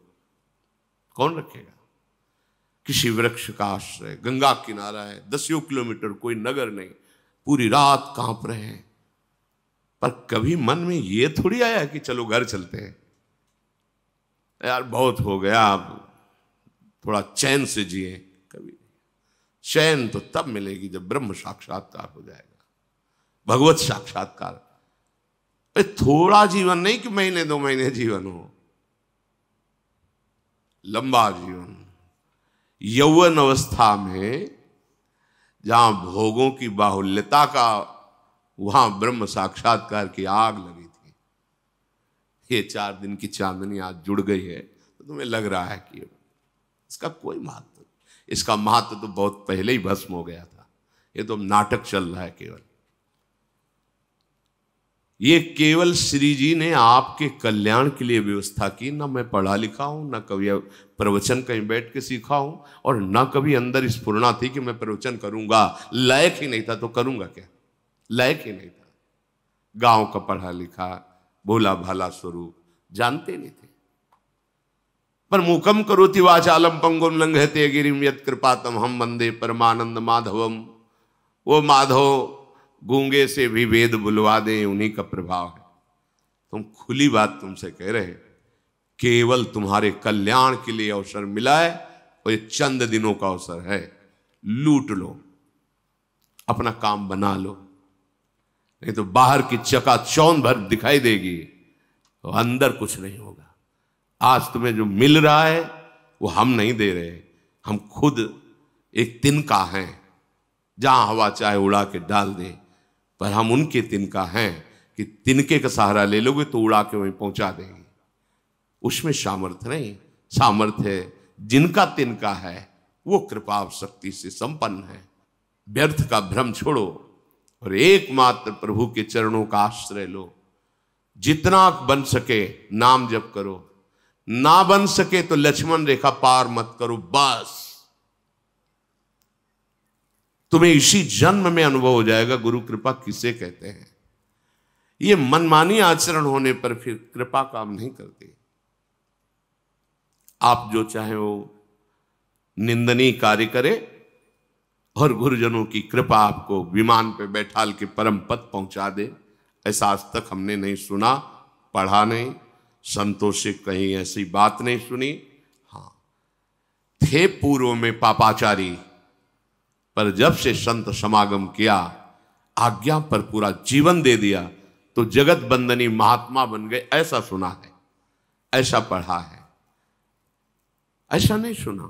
कौन रखेगा किसी वृक्ष का आश्रय गंगा किनारा है दसियों किलोमीटर कोई नगर नहीं पूरी रात कांप रहे हैं पर कभी मन में यह थोड़ी आया कि चलो घर चलते हैं यार बहुत हो गया अब थोड़ा चैन से जिए कभी चैन तो तब मिलेगी जब ब्रह्म साक्षात्कार हो जाएगा भगवत साक्षात्कार थोड़ा जीवन नहीं कि महीने दो महीने जीवन हो लंबा जीवन यौवन अवस्था में जहां भोगों की बाहुल्यता का वहां ब्रह्म साक्षात्कार की आग लगी थी ये चार दिन की चांदनी आज जुड़ गई है तो तुम्हें लग रहा है कि इसका कोई महत्व इसका महत्व तो बहुत पहले ही भस्म हो गया था ये तो नाटक चल रहा है केवल ये केवल श्री जी ने आपके कल्याण के लिए व्यवस्था की ना मैं पढ़ा लिखा हूँ ना कभी प्रवचन कहीं बैठ के सीखा हूँ और ना कभी अंदर स्फूर्णा थी कि मैं प्रवचन करूँगा लायक ही नहीं था तो करूँगा क्या लायक ही नहीं था गांव का पढ़ा लिखा भोला भाला स्वरूप जानते नहीं थे पर मुकम थी वाचालम पंगुम ते गिरिम यत कृपातम हम वंदे परमानंद माधवम वो माधव गूंगे से भी वेद बुलवा दें उन्हीं का प्रभाव है तुम खुली बात तुमसे कह रहे केवल तुम्हारे कल्याण के लिए अवसर मिला है और ये चंद दिनों का अवसर है लूट लो अपना काम बना लो नहीं तो बाहर की चका चौन भर दिखाई देगी तो अंदर कुछ नहीं होगा आज तुम्हें जो मिल रहा है वो हम नहीं दे रहे हम खुद एक तिनका हैं जहां हवा चाहे उड़ा के डाल दें पर हम उनके तिनका हैं कि तिनके का सहारा ले लोगे तो उड़ा के वहीं पहुंचा देंगे उसमें सामर्थ्य नहीं सामर्थ्य जिनका तिनका है वो कृपा शक्ति से संपन्न है व्यर्थ का भ्रम छोड़ो और एकमात्र प्रभु के चरणों का आश्रय लो जितना बन सके नाम जप करो ना बन सके तो लक्ष्मण रेखा पार मत करो बस तुम्हें इसी जन्म में अनुभव हो जाएगा गुरु कृपा किसे कहते हैं ये मनमानी आचरण होने पर फिर कृपा काम नहीं करती आप जो चाहे वो निंदनीय कार्य करें और गुरुजनों की कृपा आपको विमान पे बैठाल के परम पद पहुंचा दे ऐसा आज तक हमने नहीं सुना पढ़ा नहीं संतोष से कहीं ऐसी बात नहीं सुनी हाँ थे पूर्व में पापाचारी पर जब से संत समागम किया आज्ञा पर पूरा जीवन दे दिया तो जगत बंदनी महात्मा बन गए ऐसा सुना है ऐसा पढ़ा है ऐसा नहीं सुना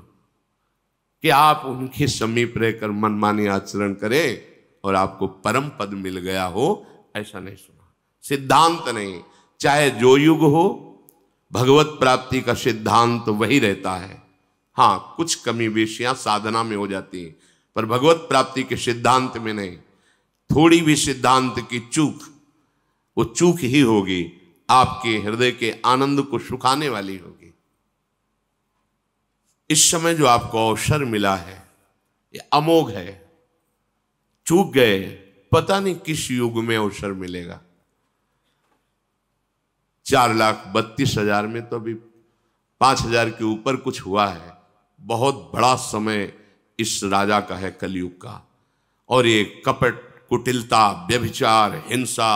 कि आप उनके समीप रहकर मनमानी आचरण करें और आपको परम पद मिल गया हो ऐसा नहीं सुना सिद्धांत नहीं चाहे जो युग हो भगवत प्राप्ति का सिद्धांत वही रहता है हाँ कुछ कमी बेशियां साधना में हो जाती हैं पर भगवत प्राप्ति के सिद्धांत में नहीं थोड़ी भी सिद्धांत की चूक वो चूक ही होगी आपके हृदय के आनंद को सुखाने वाली होगी इस समय जो आपको अवसर मिला है ये अमोघ है चूक गए पता नहीं किस युग में अवसर मिलेगा चार लाख बत्तीस हजार में तो अभी पांच हजार के ऊपर कुछ हुआ है बहुत बड़ा समय इस राजा का है कलयुग का और ये कपट कुटिलता व्यभिचार हिंसा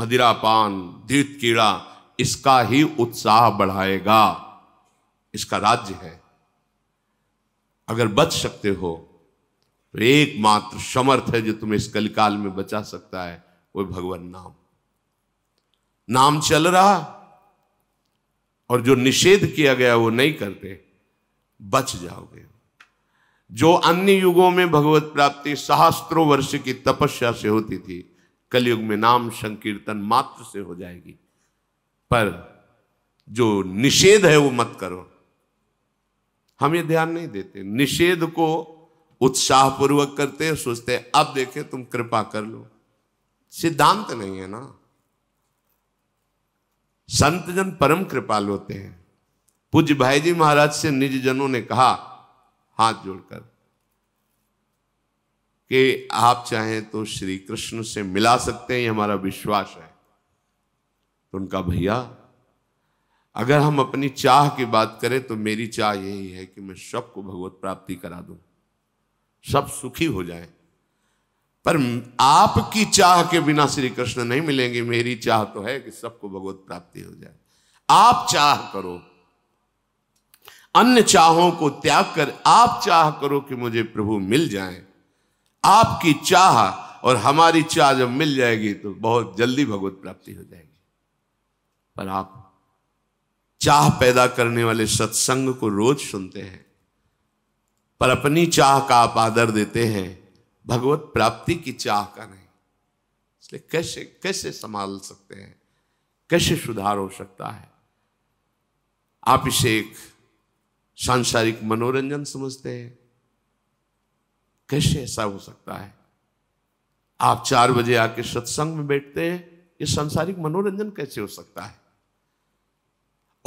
मदिरापान दीत कीड़ा इसका ही उत्साह बढ़ाएगा इसका राज्य है अगर बच सकते हो तो एकमात्र समर्थ है जो तुम्हें इस कलिकाल में बचा सकता है वो भगवान नाम नाम चल रहा और जो निषेध किया गया वो नहीं करते बच जाओगे जो अन्य युगों में भगवत प्राप्ति सहस्त्रों वर्ष की तपस्या से होती थी कलयुग में नाम संकीर्तन मात्र से हो जाएगी पर जो निषेध है वो मत करो हम ये ध्यान नहीं देते निषेध को उत्साहपूर्वक करते हैं सोचते हैं अब देखे तुम कृपा कर लो सिद्धांत नहीं है ना संत जन परम कृपाल होते हैं पूज्य भाई जी महाराज से निज जनों ने कहा हाथ जोड़कर कि आप चाहें तो श्री कृष्ण से मिला सकते हैं ये हमारा विश्वास है तो उनका भैया अगर हम अपनी चाह की बात करें तो मेरी चाह यही है कि मैं सबको भगवत प्राप्ति करा दूं सब सुखी हो जाए पर आपकी चाह के बिना श्री कृष्ण नहीं मिलेंगे मेरी चाह तो है कि सबको भगवत प्राप्ति हो जाए आप चाह करो अन्य चाहों को त्याग कर आप चाह करो कि मुझे प्रभु मिल जाए आपकी चाह और हमारी चाह जब मिल जाएगी तो बहुत जल्दी भगवत प्राप्ति हो जाएगी पर आप चाह पैदा करने वाले सत्संग को रोज सुनते हैं पर अपनी चाह का आप आदर देते हैं भगवत प्राप्ति की चाह का नहीं इसलिए कैसे कैसे संभाल सकते हैं कैसे सुधार हो सकता है आप इसे एक सांसारिक मनोरंजन समझते हैं कैसे ऐसा हो सकता है आप चार बजे आके सत्संग में बैठते हैं ये सांसारिक मनोरंजन कैसे हो सकता है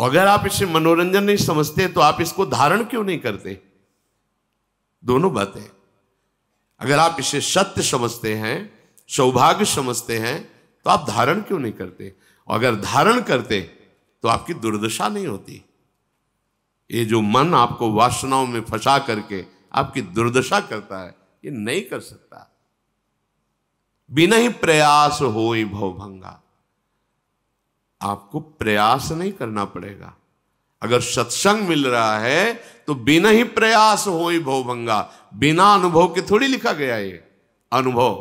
अगर आप इसे मनोरंजन नहीं समझते तो आप इसको धारण क्यों नहीं करते दोनों बातें अगर आप इसे सत्य समझते हैं सौभाग्य समझते हैं तो आप धारण क्यों नहीं करते अगर धारण करते तो आपकी दुर्दशा नहीं होती ये जो मन आपको वासनाओं में फंसा करके आपकी दुर्दशा करता है ये नहीं कर सकता बिना ही प्रयास हो भवभंगा आपको प्रयास नहीं करना पड़ेगा अगर सत्संग मिल रहा है तो बिना ही प्रयास हो भवभंगा बिना अनुभव के थोड़ी लिखा गया ये अनुभव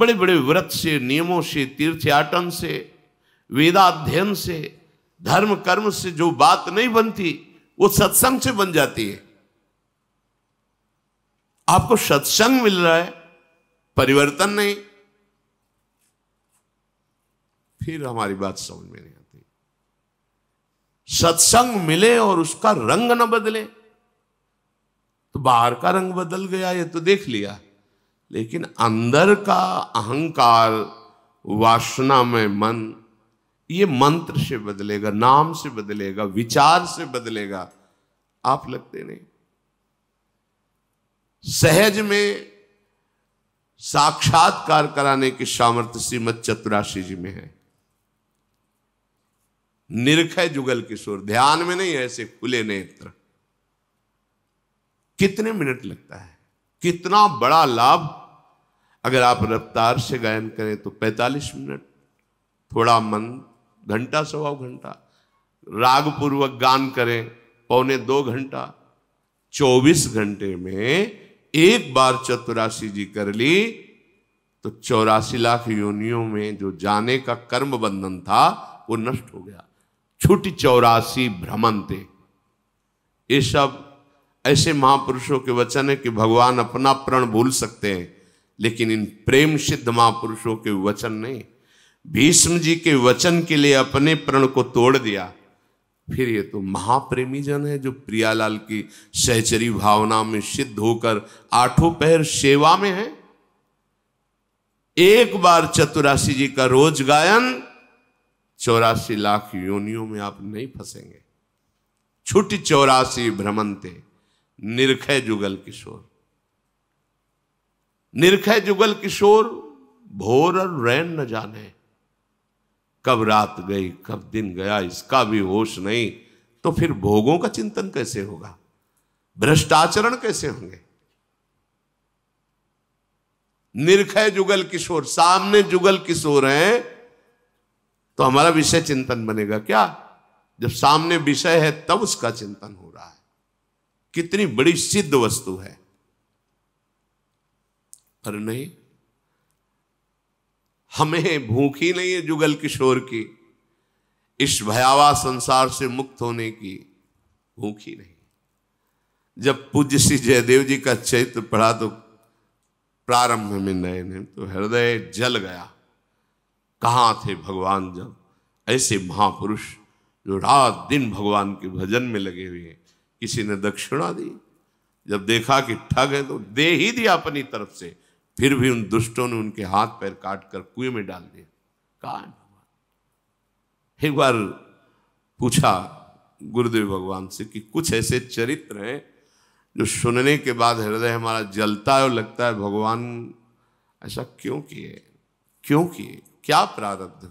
बड़े बड़े व्रत से नियमों से तीर्थयाटन से वेदाध्ययन से धर्म कर्म से जो बात नहीं बनती वो सत्संग से बन जाती है आपको सत्संग मिल रहा है परिवर्तन नहीं फिर हमारी बात समझ में नहीं आती सत्संग मिले और उसका रंग ना बदले तो बाहर का रंग बदल गया ये तो देख लिया लेकिन अंदर का अहंकार वासना में मन ये मंत्र से बदलेगा नाम से बदलेगा विचार से बदलेगा आप लगते नहीं सहज में साक्षात्कार कराने की सामर्थ्य श्रीमत चतुराशी जी में है निर्खय जुगल किशोर ध्यान में नहीं ऐसे खुले नेत्र कितने मिनट लगता है कितना बड़ा लाभ अगर आप रफ्तार से गायन करें तो 45 मिनट थोड़ा मन घंटा सवा घंटा राग पूर्वक गान करें पौने दो घंटा चौबीस घंटे में एक बार चतुराशी जी कर ली तो चौरासी लाख योनियों में जो जाने का कर्म बंधन था वो नष्ट हो गया छुट चौरासी भ्रमण थे ये सब ऐसे महापुरुषों के वचन है कि भगवान अपना प्रण भूल सकते हैं लेकिन इन प्रेम सिद्ध महापुरुषों के वचन नहीं भीष्म जी के वचन के लिए अपने प्रण को तोड़ दिया फिर ये तो महाप्रेमी जन है जो प्रियालाल की सहचरी भावना में सिद्ध होकर आठों पहर सेवा में है एक बार चतुराशी जी का रोज गायन चौरासी लाख योनियों में आप नहीं फंसेंगे छुट्टी चौरासी भ्रमंते निर्खय जुगल किशोर निर्खय जुगल किशोर भोर और रैन न जाने कब रात गई कब दिन गया इसका भी होश नहीं तो फिर भोगों का चिंतन कैसे होगा भ्रष्टाचरण कैसे होंगे निर्खय जुगल किशोर सामने जुगल किशोर हैं तो हमारा विषय चिंतन बनेगा क्या जब सामने विषय है तब उसका चिंतन हो रहा है कितनी बड़ी सिद्ध वस्तु है पर नहीं हमें भूख ही नहीं है जुगल किशोर की इस भयावह संसार से मुक्त होने की भूख ही नहीं जब पूज्य श्री जयदेव जी का चैत्र पढ़ा तो प्रारंभ में नए तो हृदय जल गया कहाँ थे भगवान जब ऐसे महापुरुष जो रात दिन भगवान के भजन में लगे हुए हैं किसी ने दक्षिणा दी जब देखा कि ठग है तो दे ही दिया अपनी तरफ से फिर भी उन दुष्टों ने उनके हाथ पैर काट कर कुएं में डाल दिया कहा भगवान एक बार पूछा गुरुदेव भगवान से कि कुछ ऐसे चरित्र हैं जो सुनने के बाद हृदय हमारा जलता है और लगता है भगवान ऐसा क्यों किए क्यों किए क्या प्रारब्ध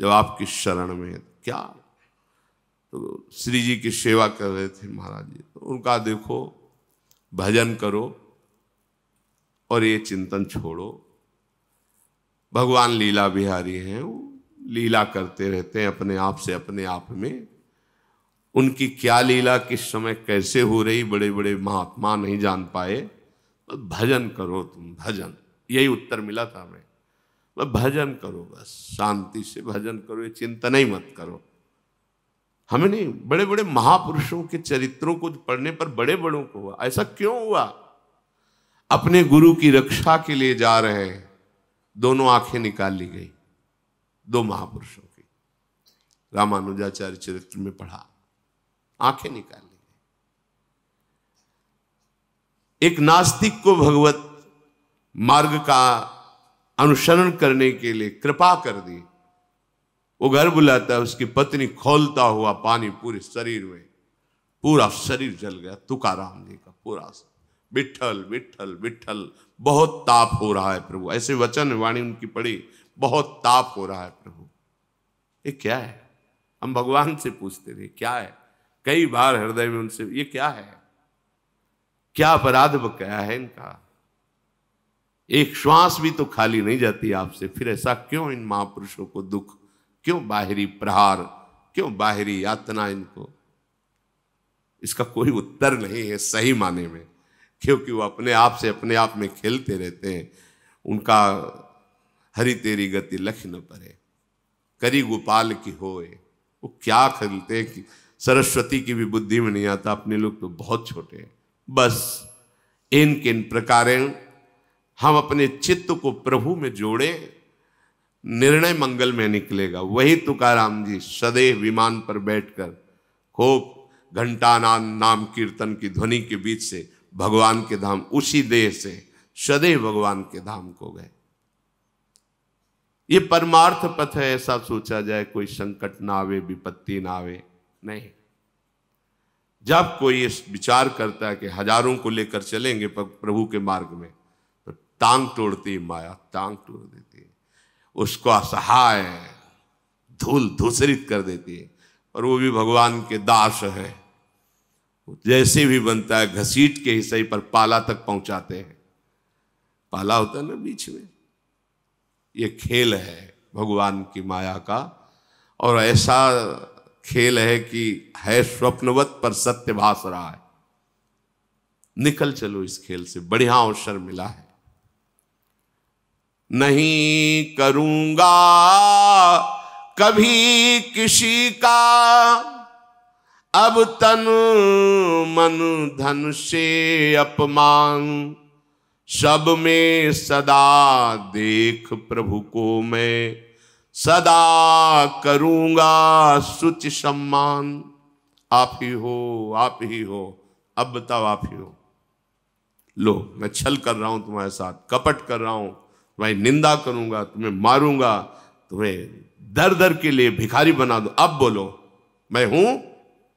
जब आपकी शरण में क्या तो श्री जी की सेवा कर रहे थे महाराज जी तो उनका देखो भजन करो और ये चिंतन छोड़ो भगवान लीला बिहारी हैं वो लीला करते रहते हैं अपने आप से अपने आप में उनकी क्या लीला किस समय कैसे हो रही बड़े बड़े महात्मा नहीं जान पाए बस भजन करो तुम भजन यही उत्तर मिला था हमें बस भजन करो बस शांति से भजन करो ये चिंतन ही मत करो हमें नहीं बड़े बड़े महापुरुषों के चरित्रों को पढ़ने पर बड़े बड़ों को हुआ ऐसा क्यों हुआ अपने गुरु की रक्षा के लिए जा रहे हैं दोनों आंखें निकाल ली गई दो महापुरुषों की रामानुजाचार्य चरित्र में पढ़ा आंखें निकाल ली गई एक नास्तिक को भगवत मार्ग का अनुसरण करने के लिए कृपा कर दी वो घर बुलाता है उसकी पत्नी खोलता हुआ पानी पूरे शरीर में पूरा शरीर जल गया तुकाराम जी का पूरा शरीर विठल विठल विठल बहुत ताप हो रहा है प्रभु ऐसे वचन वाणी उनकी पड़ी बहुत ताप हो रहा है प्रभु ये क्या है हम भगवान से पूछते थे क्या है कई बार हृदय में उनसे ये क्या है क्या अपराध बकाया है इनका एक श्वास भी तो खाली नहीं जाती आपसे फिर ऐसा क्यों इन महापुरुषों को दुख क्यों बाहरी प्रहार क्यों बाहरी यातना इनको इसका कोई उत्तर नहीं है सही माने में क्योंकि वो अपने आप से अपने आप में खेलते रहते हैं उनका हरी तेरी गति लख न परे करी गोपाल की होए वो क्या खेलते हैं कि सरस्वती की भी बुद्धि में नहीं आता अपने लोग तो बहुत छोटे हैं बस इन किन प्रकार हम अपने चित्त को प्रभु में जोड़े निर्णय मंगल में निकलेगा वही तुकाराम जी सदैव विमान पर बैठकर खूब घंटानाद नाम कीर्तन की ध्वनि के बीच से भगवान के धाम उसी देह से सदैव भगवान के धाम को गए ये परमार्थ पथ है ऐसा सोचा जाए कोई संकट ना आवे विपत्ति ना आवे नहीं जब कोई इस विचार करता है कि हजारों को लेकर चलेंगे प्रभु के मार्ग में तो टांग तोड़ती माया टांग तोड़ देती है उसको असहाय धूल धूसरित कर देती है और वो भी भगवान के दास है जैसे भी बनता है घसीट के हिस्से पर पाला तक पहुंचाते हैं पाला होता है ना बीच में ये खेल है भगवान की माया का और ऐसा खेल है कि है स्वप्नवत पर सत्य भास रहा है निकल चलो इस खेल से बढ़िया अवसर मिला है नहीं करूंगा कभी किसी का अब तन मन धन से अपमान सब में सदा देख प्रभु को मैं सदा करूंगा सुच सम्मान आप ही हो आप ही हो अब बताओ आप ही हो लो मैं छल कर रहा हूं तुम्हारे साथ कपट कर रहा हूं तुम्हारी निंदा करूंगा तुम्हें मारूंगा तुम्हें दर दर के लिए भिखारी बना दो अब बोलो मैं हूं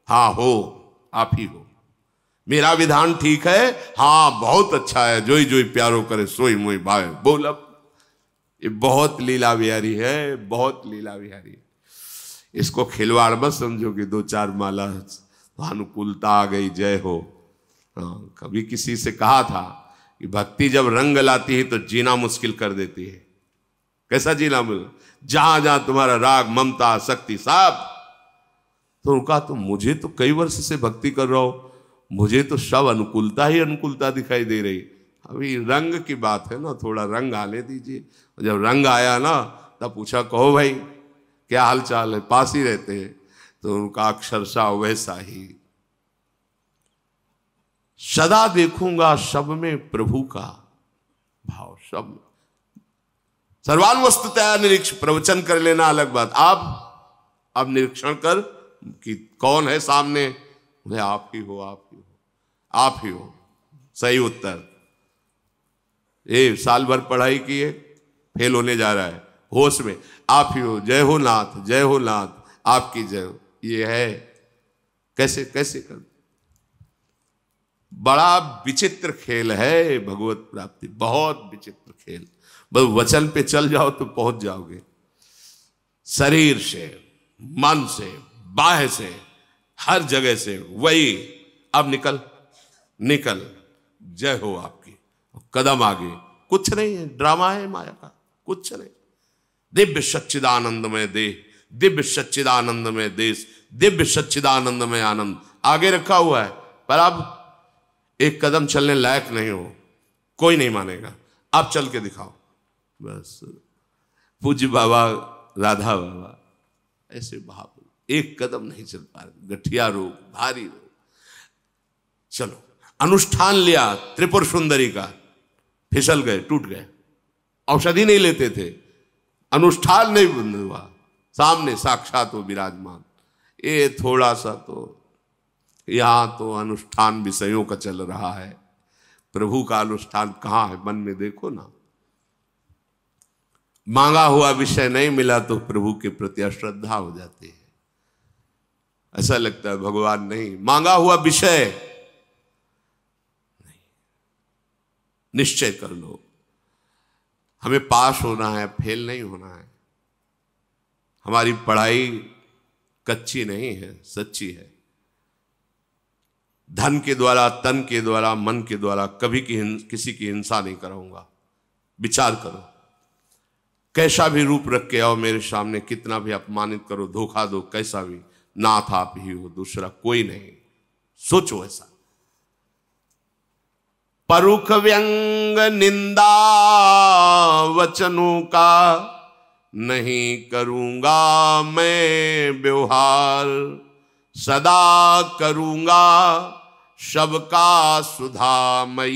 हा हो आप ही हो मेरा विधान ठीक है हाँ बहुत अच्छा है जोई जोई प्यारो करे सोई मोई भाई बोल अब ये बहुत लीला विहारी है बहुत लीला विहारी इसको खिलवाड़ मत समझो कि दो चार माला अनुकूलता आ गई जय हो हाँ कभी किसी से कहा था कि भक्ति जब रंग लाती है तो जीना मुश्किल कर देती है कैसा जीना मुल जहां जहां तुम्हारा राग ममता शक्ति साफ तो उनका तो मुझे तो कई वर्ष से भक्ति कर रहा हो मुझे तो सब अनुकूलता ही अनुकूलता दिखाई दे रही अभी रंग की बात है ना थोड़ा रंग आने दीजिए जब रंग आया ना तब पूछा कहो भाई क्या हाल चाल है पास ही रहते हैं तो उनका अक्षरशा वैसा ही सदा देखूंगा सब में प्रभु का भाव सब सर्वान निरीक्ष प्रवचन कर लेना अलग बात आप अब निरीक्षण कर कि कौन है सामने बोले आप ही हो आप ही हो आप ही हो सही उत्तर ये साल भर पढ़ाई की है फेल होने जा रहा है होश में आप ही हो जय हो नाथ जय हो नाथ आपकी जय हो ये है कैसे कैसे कर बड़ा विचित्र खेल है भगवत प्राप्ति बहुत विचित्र खेल बस वचन पे चल जाओ तो पहुंच जाओगे शरीर से मन से बाह से हर जगह से वही अब निकल निकल जय हो आपकी कदम आगे कुछ नहीं है ड्रामा है माया का कुछ नहीं दिव्य सच्चिदानंद में देह दिव्य सच्चिदानंद में देश दिव्य सच्चिदानंद में आनंद आगे रखा हुआ है पर अब एक कदम चलने लायक नहीं हो कोई नहीं मानेगा आप चल के दिखाओ बस पूज्य बाबा राधा बाबा ऐसे भाव एक कदम नहीं चल पा रहे गठिया रोग भारी रोग चलो अनुष्ठान लिया त्रिपुर सुंदरी का फिसल गए टूट गए औषधि नहीं लेते थे अनुष्ठान नहीं बंद हुआ सामने साक्षात हो विराजमान ये थोड़ा सा तो यहाँ तो अनुष्ठान विषयों का चल रहा है प्रभु का अनुष्ठान कहाँ है मन में देखो ना मांगा हुआ विषय नहीं मिला तो प्रभु के प्रति अश्रद्धा हो जाती है ऐसा लगता है भगवान नहीं मांगा हुआ विषय नहीं निश्चय कर लो हमें पास होना है फेल नहीं होना है हमारी पढ़ाई कच्ची नहीं है सच्ची है धन के द्वारा तन के द्वारा मन के द्वारा कभी की किसी की हिंसा नहीं कराऊंगा विचार करो कैसा भी रूप रख के आओ मेरे सामने कितना भी अपमानित करो धोखा दो कैसा भी नाथ आप ही हो दूसरा कोई नहीं सोचो ऐसा परुख व्यंग निंदा वचनों का नहीं करूंगा मैं व्यवहार सदा करूंगा सबका मई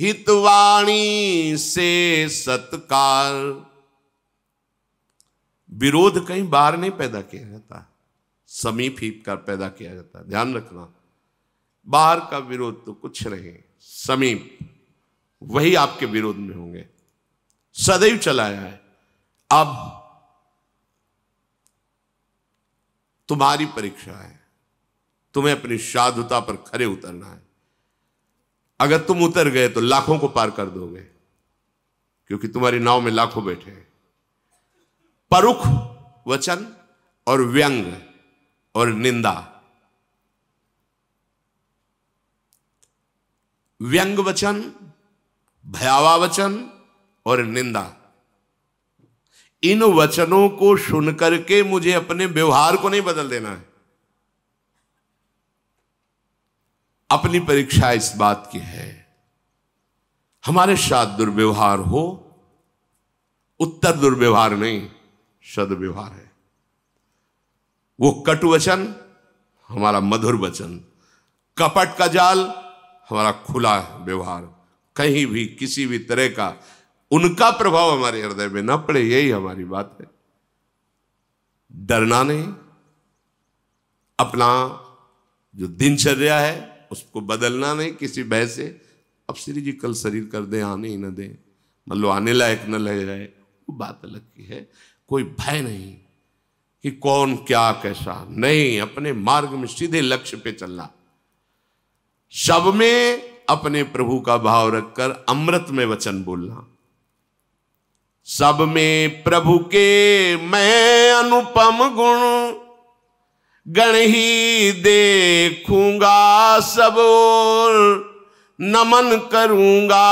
हितवाणी से सत्कार विरोध कहीं बाहर नहीं पैदा किया जाता समीप ही कर पैदा किया जाता है ध्यान रखना बाहर का विरोध तो कुछ नहीं समीप वही आपके विरोध में होंगे सदैव चलाया है अब तुम्हारी परीक्षा है तुम्हें अपनी साधुता पर खरे उतरना है अगर तुम उतर गए तो लाखों को पार कर दोगे क्योंकि तुम्हारी नाव में लाखों बैठे हैं परुख वचन और व्यंग और निंदा व्यंग वचन भयावा वचन और निंदा इन वचनों को सुन करके मुझे अपने व्यवहार को नहीं बदल देना है अपनी परीक्षा इस बात की है हमारे साथ दुर्व्यवहार हो उत्तर दुर्व्यवहार नहीं सदव्यवहार है वो कटु वचन हमारा मधुर वचन कपट का जाल हमारा खुला व्यवहार कहीं भी किसी भी तरह का उनका प्रभाव हमारे हृदय में न पड़े यही हमारी बात है डरना नहीं अपना जो दिनचर्या है उसको बदलना नहीं किसी भय से अब श्री जी कल शरीर कर दे आने ही न दे मतलब आने लायक न ले जाए वो बात अलग की है कोई भय नहीं कि कौन क्या कैसा नहीं अपने मार्ग में सीधे लक्ष्य पे चलना सब में अपने प्रभु का भाव रखकर अमृत में वचन बोलना सब में प्रभु के मैं अनुपम गुण गण ही देखूंगा सब नमन करूंगा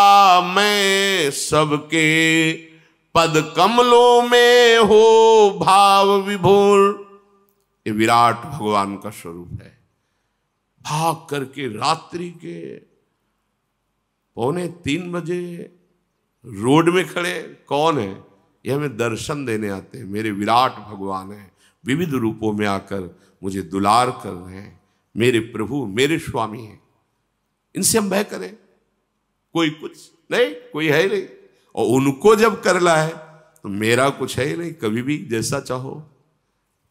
मैं सबके पद कमलों में हो भाव विभोर ये विराट भगवान का स्वरूप है भाग करके रात्रि के पौने तीन बजे रोड में खड़े कौन है ये हमें दर्शन देने आते हैं मेरे विराट भगवान हैं विविध रूपों में आकर मुझे दुलार कर रहे हैं मेरे प्रभु मेरे स्वामी हैं इनसे हम भय करें कोई कुछ नहीं कोई है नहीं और उनको जब कर ला है तो मेरा कुछ है ही नहीं कभी भी जैसा चाहो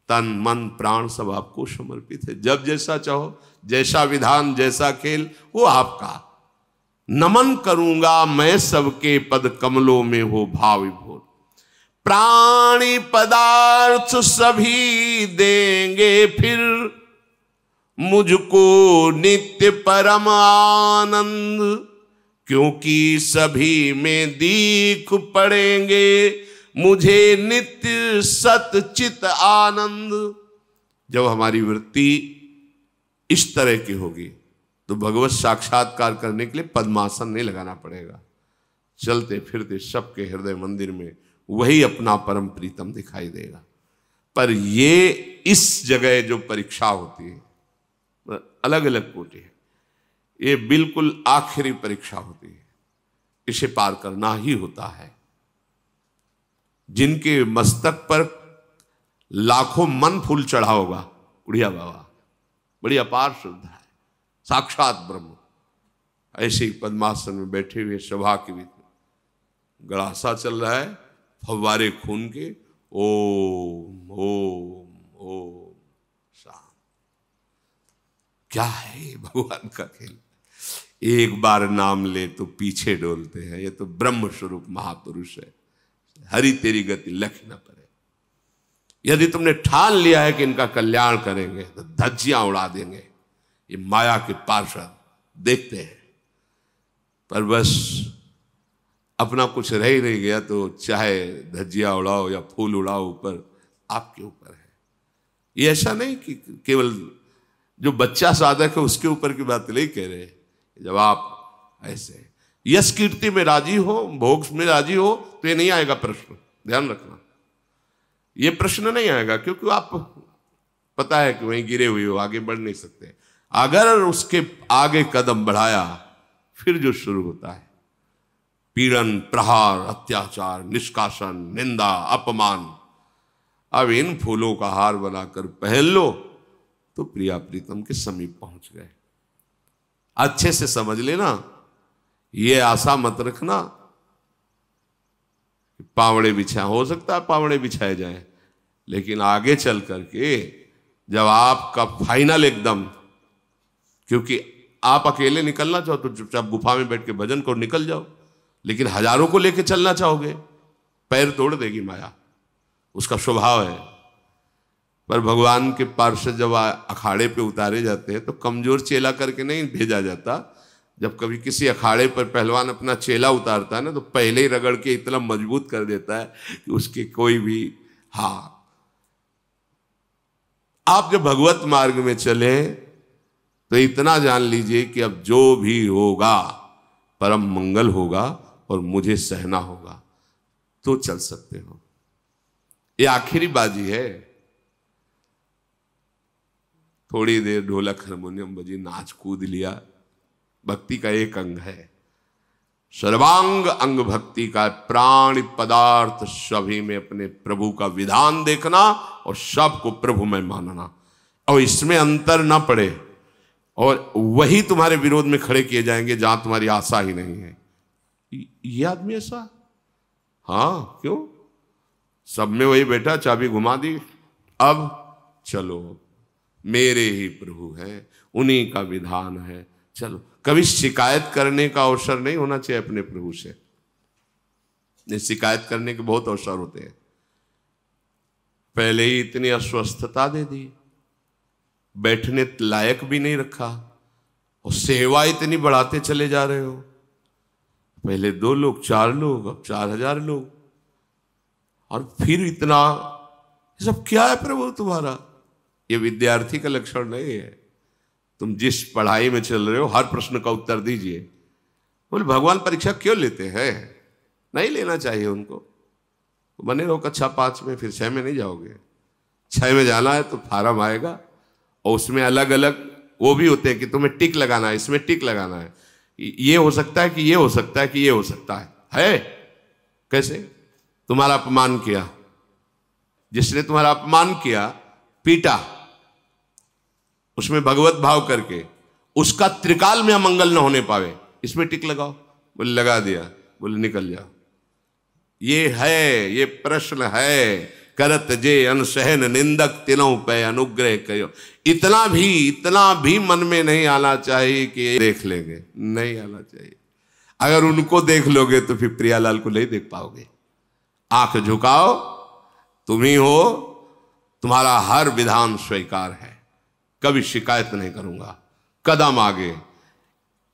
तन मन प्राण सब आपको समर्पित है जब जैसा चाहो जैसा विधान जैसा खेल वो आपका नमन करूंगा मैं सबके पद कमलों में हो भाव भोर प्राणी पदार्थ सभी देंगे फिर मुझको नित्य परम आनंद क्योंकि सभी में दीख पड़ेंगे मुझे नित्य सतचित आनंद जब हमारी वृत्ति इस तरह की होगी तो भगवत साक्षात्कार करने के लिए पद्मासन नहीं लगाना पड़ेगा चलते फिरते सबके हृदय मंदिर में वही अपना परम प्रीतम दिखाई देगा पर ये इस जगह जो परीक्षा होती है अलग अलग कोटी है ये बिल्कुल आखिरी परीक्षा होती है इसे पार करना ही होता है जिनके मस्तक पर लाखों मन फूल चढ़ा होगा उड़िया बाबा बड़ी अपार श्रद्धा है साक्षात ब्रह्म ऐसे ही पद्मासन में बैठे हुए सभा के बीच में गड़ासा चल रहा है फव्वारे खून के ओम ओम ओम शाम क्या है भगवान का खेल एक बार नाम ले तो पीछे डोलते हैं ये तो ब्रह्म स्वरूप महापुरुष है हरी तेरी गति लख न पड़े यदि तुमने ठान लिया है कि इनका कल्याण करेंगे तो धज्जियां उड़ा देंगे ये माया के पार्षद देखते हैं पर बस अपना कुछ रह ही नहीं गया तो चाहे धज्जियां उड़ाओ या फूल उड़ाओ ऊपर आपके ऊपर है ये ऐसा नहीं कि केवल जो बच्चा साधक है उसके ऊपर की बात नहीं कह रहे हैं जब आप ऐसे यश कीर्ति में राजी हो भोग में राजी हो तो ये नहीं आएगा प्रश्न ध्यान रखना ये प्रश्न नहीं आएगा क्योंकि आप पता है कि वहीं गिरे हुए हो आगे बढ़ नहीं सकते अगर उसके आगे कदम बढ़ाया फिर जो शुरू होता है पीड़न प्रहार अत्याचार निष्कासन निंदा अपमान अब इन फूलों का हार बनाकर पहन लो तो प्रिया प्रीतम के समीप पहुंच गए अच्छे से समझ लेना ये आशा मत रखना पावड़े बिछा हो सकता है पावड़े बिछाए जाए लेकिन आगे चल करके जब आपका फाइनल एकदम क्योंकि आप अकेले निकलना चाहो तो चुपचाप गुफा में बैठ के भजन को निकल जाओ लेकिन हजारों को लेके चलना चाहोगे पैर तोड़ देगी माया उसका स्वभाव है पर भगवान के पार्षद जब अखाड़े पे उतारे जाते हैं तो कमजोर चेला करके नहीं भेजा जाता जब कभी किसी अखाड़े पर पहलवान अपना चेला उतारता है ना तो पहले ही रगड़ के इतना मजबूत कर देता है कि उसके कोई भी हा आप जब भगवत मार्ग में चले तो इतना जान लीजिए कि अब जो भी होगा परम मंगल होगा और मुझे सहना होगा तो चल सकते हो ये आखिरी बाजी है थोड़ी देर ढोलक हारमोनियम बजी नाच कूद लिया भक्ति का एक अंग है सर्वांग अंग भक्ति का प्राण पदार्थ सभी में अपने प्रभु का विधान देखना और सबको प्रभु में मानना और इसमें अंतर ना पड़े और वही तुम्हारे विरोध में खड़े किए जाएंगे जहां तुम्हारी आशा ही नहीं है ये आदमी ऐसा हाँ क्यों सब में वही बेटा चाबी घुमा दी अब चलो मेरे ही प्रभु है उन्हीं का विधान है चलो कभी शिकायत करने का अवसर नहीं होना चाहिए अपने प्रभु से शिकायत करने के बहुत अवसर होते हैं पहले ही इतनी अस्वस्थता दे दी बैठने लायक भी नहीं रखा और सेवा इतनी बढ़ाते चले जा रहे हो पहले दो लोग चार लोग अब चार हजार लोग और फिर इतना सब क्या है प्रभु तुम्हारा ये विद्यार्थी का लक्षण नहीं है तुम जिस पढ़ाई में चल रहे हो हर प्रश्न का उत्तर दीजिए बोले भगवान परीक्षा क्यों लेते हैं नहीं लेना चाहिए उनको बने रहो कक्षा पाँच में फिर छः में नहीं जाओगे छः में जाना है तो फार्म आएगा और उसमें अलग अलग वो भी होते हैं कि तुम्हें टिक लगाना है इसमें टिक लगाना है ये हो सकता है कि ये हो सकता है कि ये हो सकता है है कैसे तुम्हारा अपमान किया जिसने तुम्हारा अपमान किया पीटा उसमें भगवत भाव करके उसका त्रिकाल में अमंगल न होने पावे इसमें टिक लगाओ बोले लगा दिया बोले निकल जाओ ये है ये प्रश्न है करत जे अनसहन निंदक तिलों पे अनुग्रह करो इतना भी इतना भी मन में नहीं आना चाहिए कि देख लेंगे नहीं आना चाहिए अगर उनको देख लोगे तो फिर प्रियालाल को नहीं देख पाओगे आंख झुकाओ तुम ही हो तुम्हारा हर विधान स्वीकार है कभी शिकायत नहीं करूंगा कदम आगे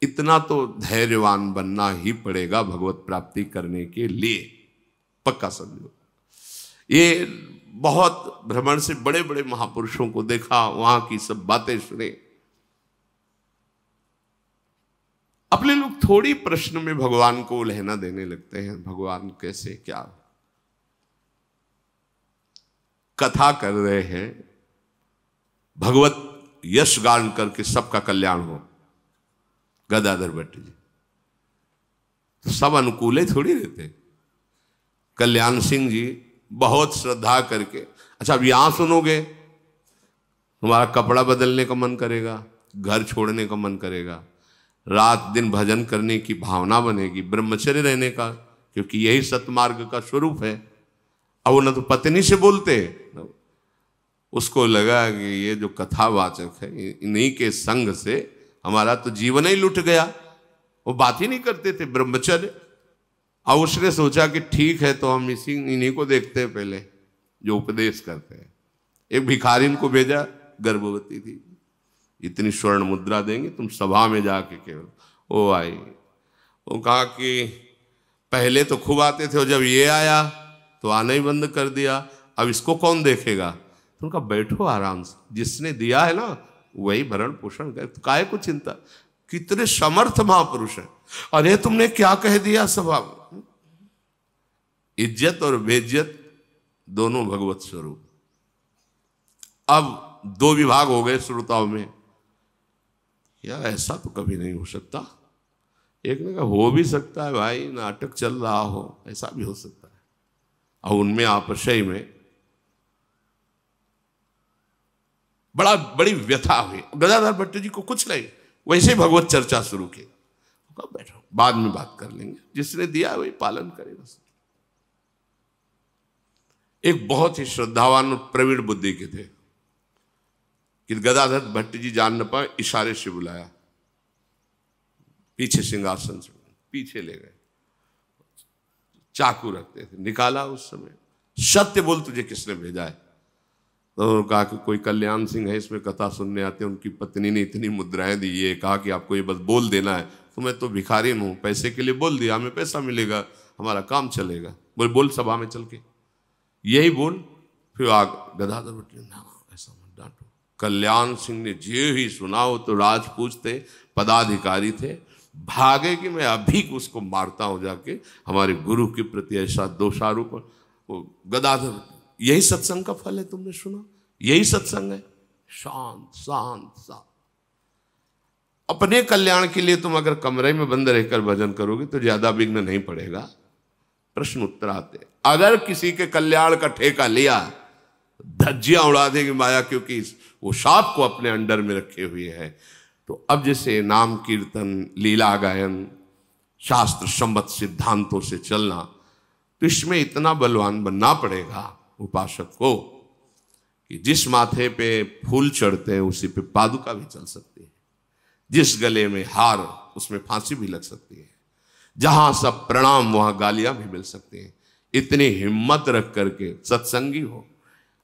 इतना तो धैर्यवान बनना ही पड़ेगा भगवत प्राप्ति करने के लिए पक्का समझो ये बहुत भ्रमण से बड़े बड़े महापुरुषों को देखा वहां की सब बातें सुने अपने लोग थोड़ी प्रश्न में भगवान को लहना देने लगते हैं भगवान कैसे क्या कथा कर रहे हैं भगवत यश गान करके सबका कल्याण हो गदाधर भट्ट जी तो सब अनुकूल थोड़ी रहते कल्याण सिंह जी बहुत श्रद्धा करके अच्छा अब यहां सुनोगे तुम्हारा कपड़ा बदलने का मन करेगा घर छोड़ने का मन करेगा रात दिन भजन करने की भावना बनेगी ब्रह्मचर्य रहने का क्योंकि यही सतमार्ग का स्वरूप है अब वो न तो पत्नी से बोलते उसको लगा कि ये जो कथावाचक है इन्हीं के संग से हमारा तो जीवन ही लुट गया वो बात ही नहीं करते थे ब्रह्मचर्य और उसने सोचा कि ठीक है तो हम इसी इन्हीं को देखते हैं पहले जो उपदेश करते हैं एक भिखारी को भेजा गर्भवती थी इतनी स्वर्ण मुद्रा देंगे तुम सभा में जाके केवल ओ आई वो कहा कि पहले तो खूब आते थे और जब ये आया तो आना ही बंद कर दिया अब इसको कौन देखेगा तो उनका बैठो आराम से जिसने दिया है ना वही भरण पोषण कर तो काय को चिंता कितने समर्थ महापुरुष है अरे तुमने क्या कह दिया सभा इज्जत और बेज्जत दोनों भगवत स्वरूप अब दो विभाग हो गए श्रोताओं में यार ऐसा तो कभी नहीं हो सकता एक ने कहा हो भी सकता है भाई नाटक चल रहा हो ऐसा भी हो सकता है और उनमें आपशय में बड़ा बड़ी व्यथा हुई गदाधर भट्ट जी को कुछ नहीं वैसे भगवत चर्चा शुरू की कब बैठो बाद में बात कर लेंगे जिसने दिया वही पालन करेगा एक बहुत ही श्रद्धावान और प्रवीण बुद्धि के थे कि गदाधर भट्ट जी जान न पाए इशारे से बुलाया पीछे सिंहासन से पीछे ले गए चाकू रखते थे निकाला उस समय सत्य बोल तुझे किसने भेजा है तो उन्होंने कहा कि कोई कल्याण सिंह है इसमें कथा सुनने आते हैं उनकी पत्नी ने इतनी मुद्राएं दी है कहा कि आपको ये बस बोल देना है तो मैं तो भिखारी हूँ पैसे के लिए बोल दिया हमें पैसा मिलेगा हमारा काम चलेगा बोले बोल सभा में चल के यही बोल फिर आग गदाधर भट्ट ना ऐसा मत डांटो कल्याण सिंह ने जे ही सुना हो तो राजपूत थे पदाधिकारी थे भागे कि मैं अभी उसको मारता हूँ जाके हमारे गुरु के प्रति ऐसा दोषारोप गदाधर यही सत्संग का फल है तुमने सुना यही सत्संग है शांत शांत शांत अपने कल्याण के लिए तुम अगर कमरे में बंद रहकर भजन करोगे तो ज्यादा विघ्न नहीं पड़ेगा प्रश्न उत्तर आते अगर किसी के कल्याण का ठेका लिया धज्जियां उड़ा देगी माया क्योंकि वो साप को अपने अंडर में रखे हुए है तो अब जैसे नाम कीर्तन लीला गायन शास्त्र संबत सिद्धांतों से चलना तो इसमें इतना बलवान बनना पड़ेगा उपासक को कि जिस माथे पे फूल चढ़ते हैं उसी पे पादुका भी चल सकती है जिस गले में हार उसमें फांसी भी लग सकती है जहां सब प्रणाम वहां गालियां भी मिल सकती हैं इतनी हिम्मत रख करके सत्संगी हो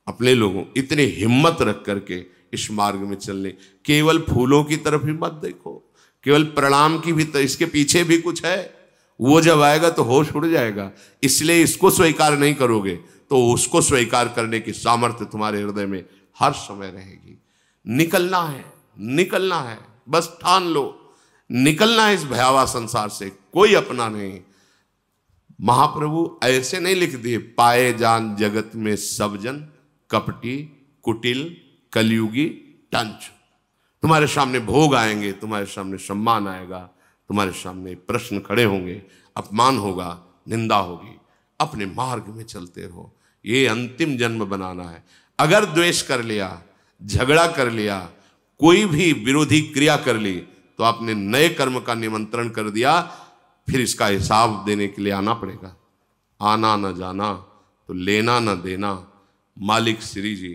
अपने लोगों इतनी हिम्मत रख करके इस मार्ग में चलने केवल फूलों की तरफ ही मत देखो केवल प्रणाम की भी इसके पीछे भी कुछ है वो जब आएगा तो होश उड़ जाएगा इसलिए इसको स्वीकार नहीं करोगे तो उसको स्वीकार करने की सामर्थ्य तुम्हारे हृदय में हर समय रहेगी निकलना है निकलना है बस ठान लो निकलना है इस भयावह संसार से कोई अपना नहीं महाप्रभु ऐसे नहीं लिख दिए पाए जान जगत में सब जन कपटी कुटिल कलयुगी टंच तुम्हारे सामने भोग आएंगे तुम्हारे सामने सम्मान आएगा तुम्हारे सामने प्रश्न खड़े होंगे अपमान होगा निंदा होगी अपने मार्ग में चलते रहो ये अंतिम जन्म बनाना है अगर द्वेष कर लिया झगड़ा कर लिया कोई भी विरोधी क्रिया कर ली तो आपने नए कर्म का निमंत्रण कर दिया फिर इसका हिसाब देने के लिए आना पड़ेगा आना ना जाना तो लेना ना देना मालिक श्री जी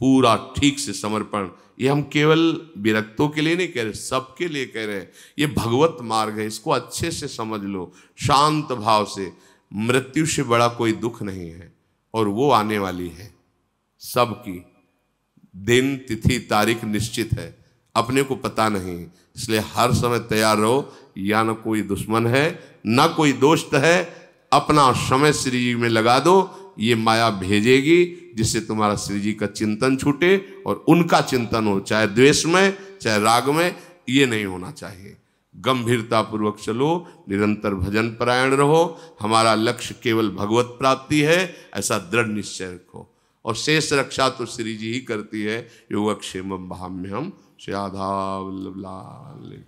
पूरा ठीक से समर्पण ये हम केवल विरक्तों के लिए नहीं कह रहे सबके लिए कह रहे हैं ये भगवत मार्ग है इसको अच्छे से समझ लो शांत भाव से मृत्यु से बड़ा कोई दुख नहीं है और वो आने वाली है सबकी दिन तिथि तारीख निश्चित है अपने को पता नहीं इसलिए हर समय तैयार रहो या ना कोई दुश्मन है ना कोई दोस्त है अपना समय श्री जी में लगा दो ये माया भेजेगी जिससे तुम्हारा श्री जी का चिंतन छूटे और उनका चिंतन हो चाहे द्वेष में चाहे राग में ये नहीं होना चाहिए गंभीरता पूर्वक चलो निरंतर भजन परायण रहो हमारा लक्ष्य केवल भगवत प्राप्ति है ऐसा दृढ़ निश्चय रखो और शेष रक्षा तो श्री जी ही करती है योगक्षेम भाम्य हम श्री आधा वल्लभ लाल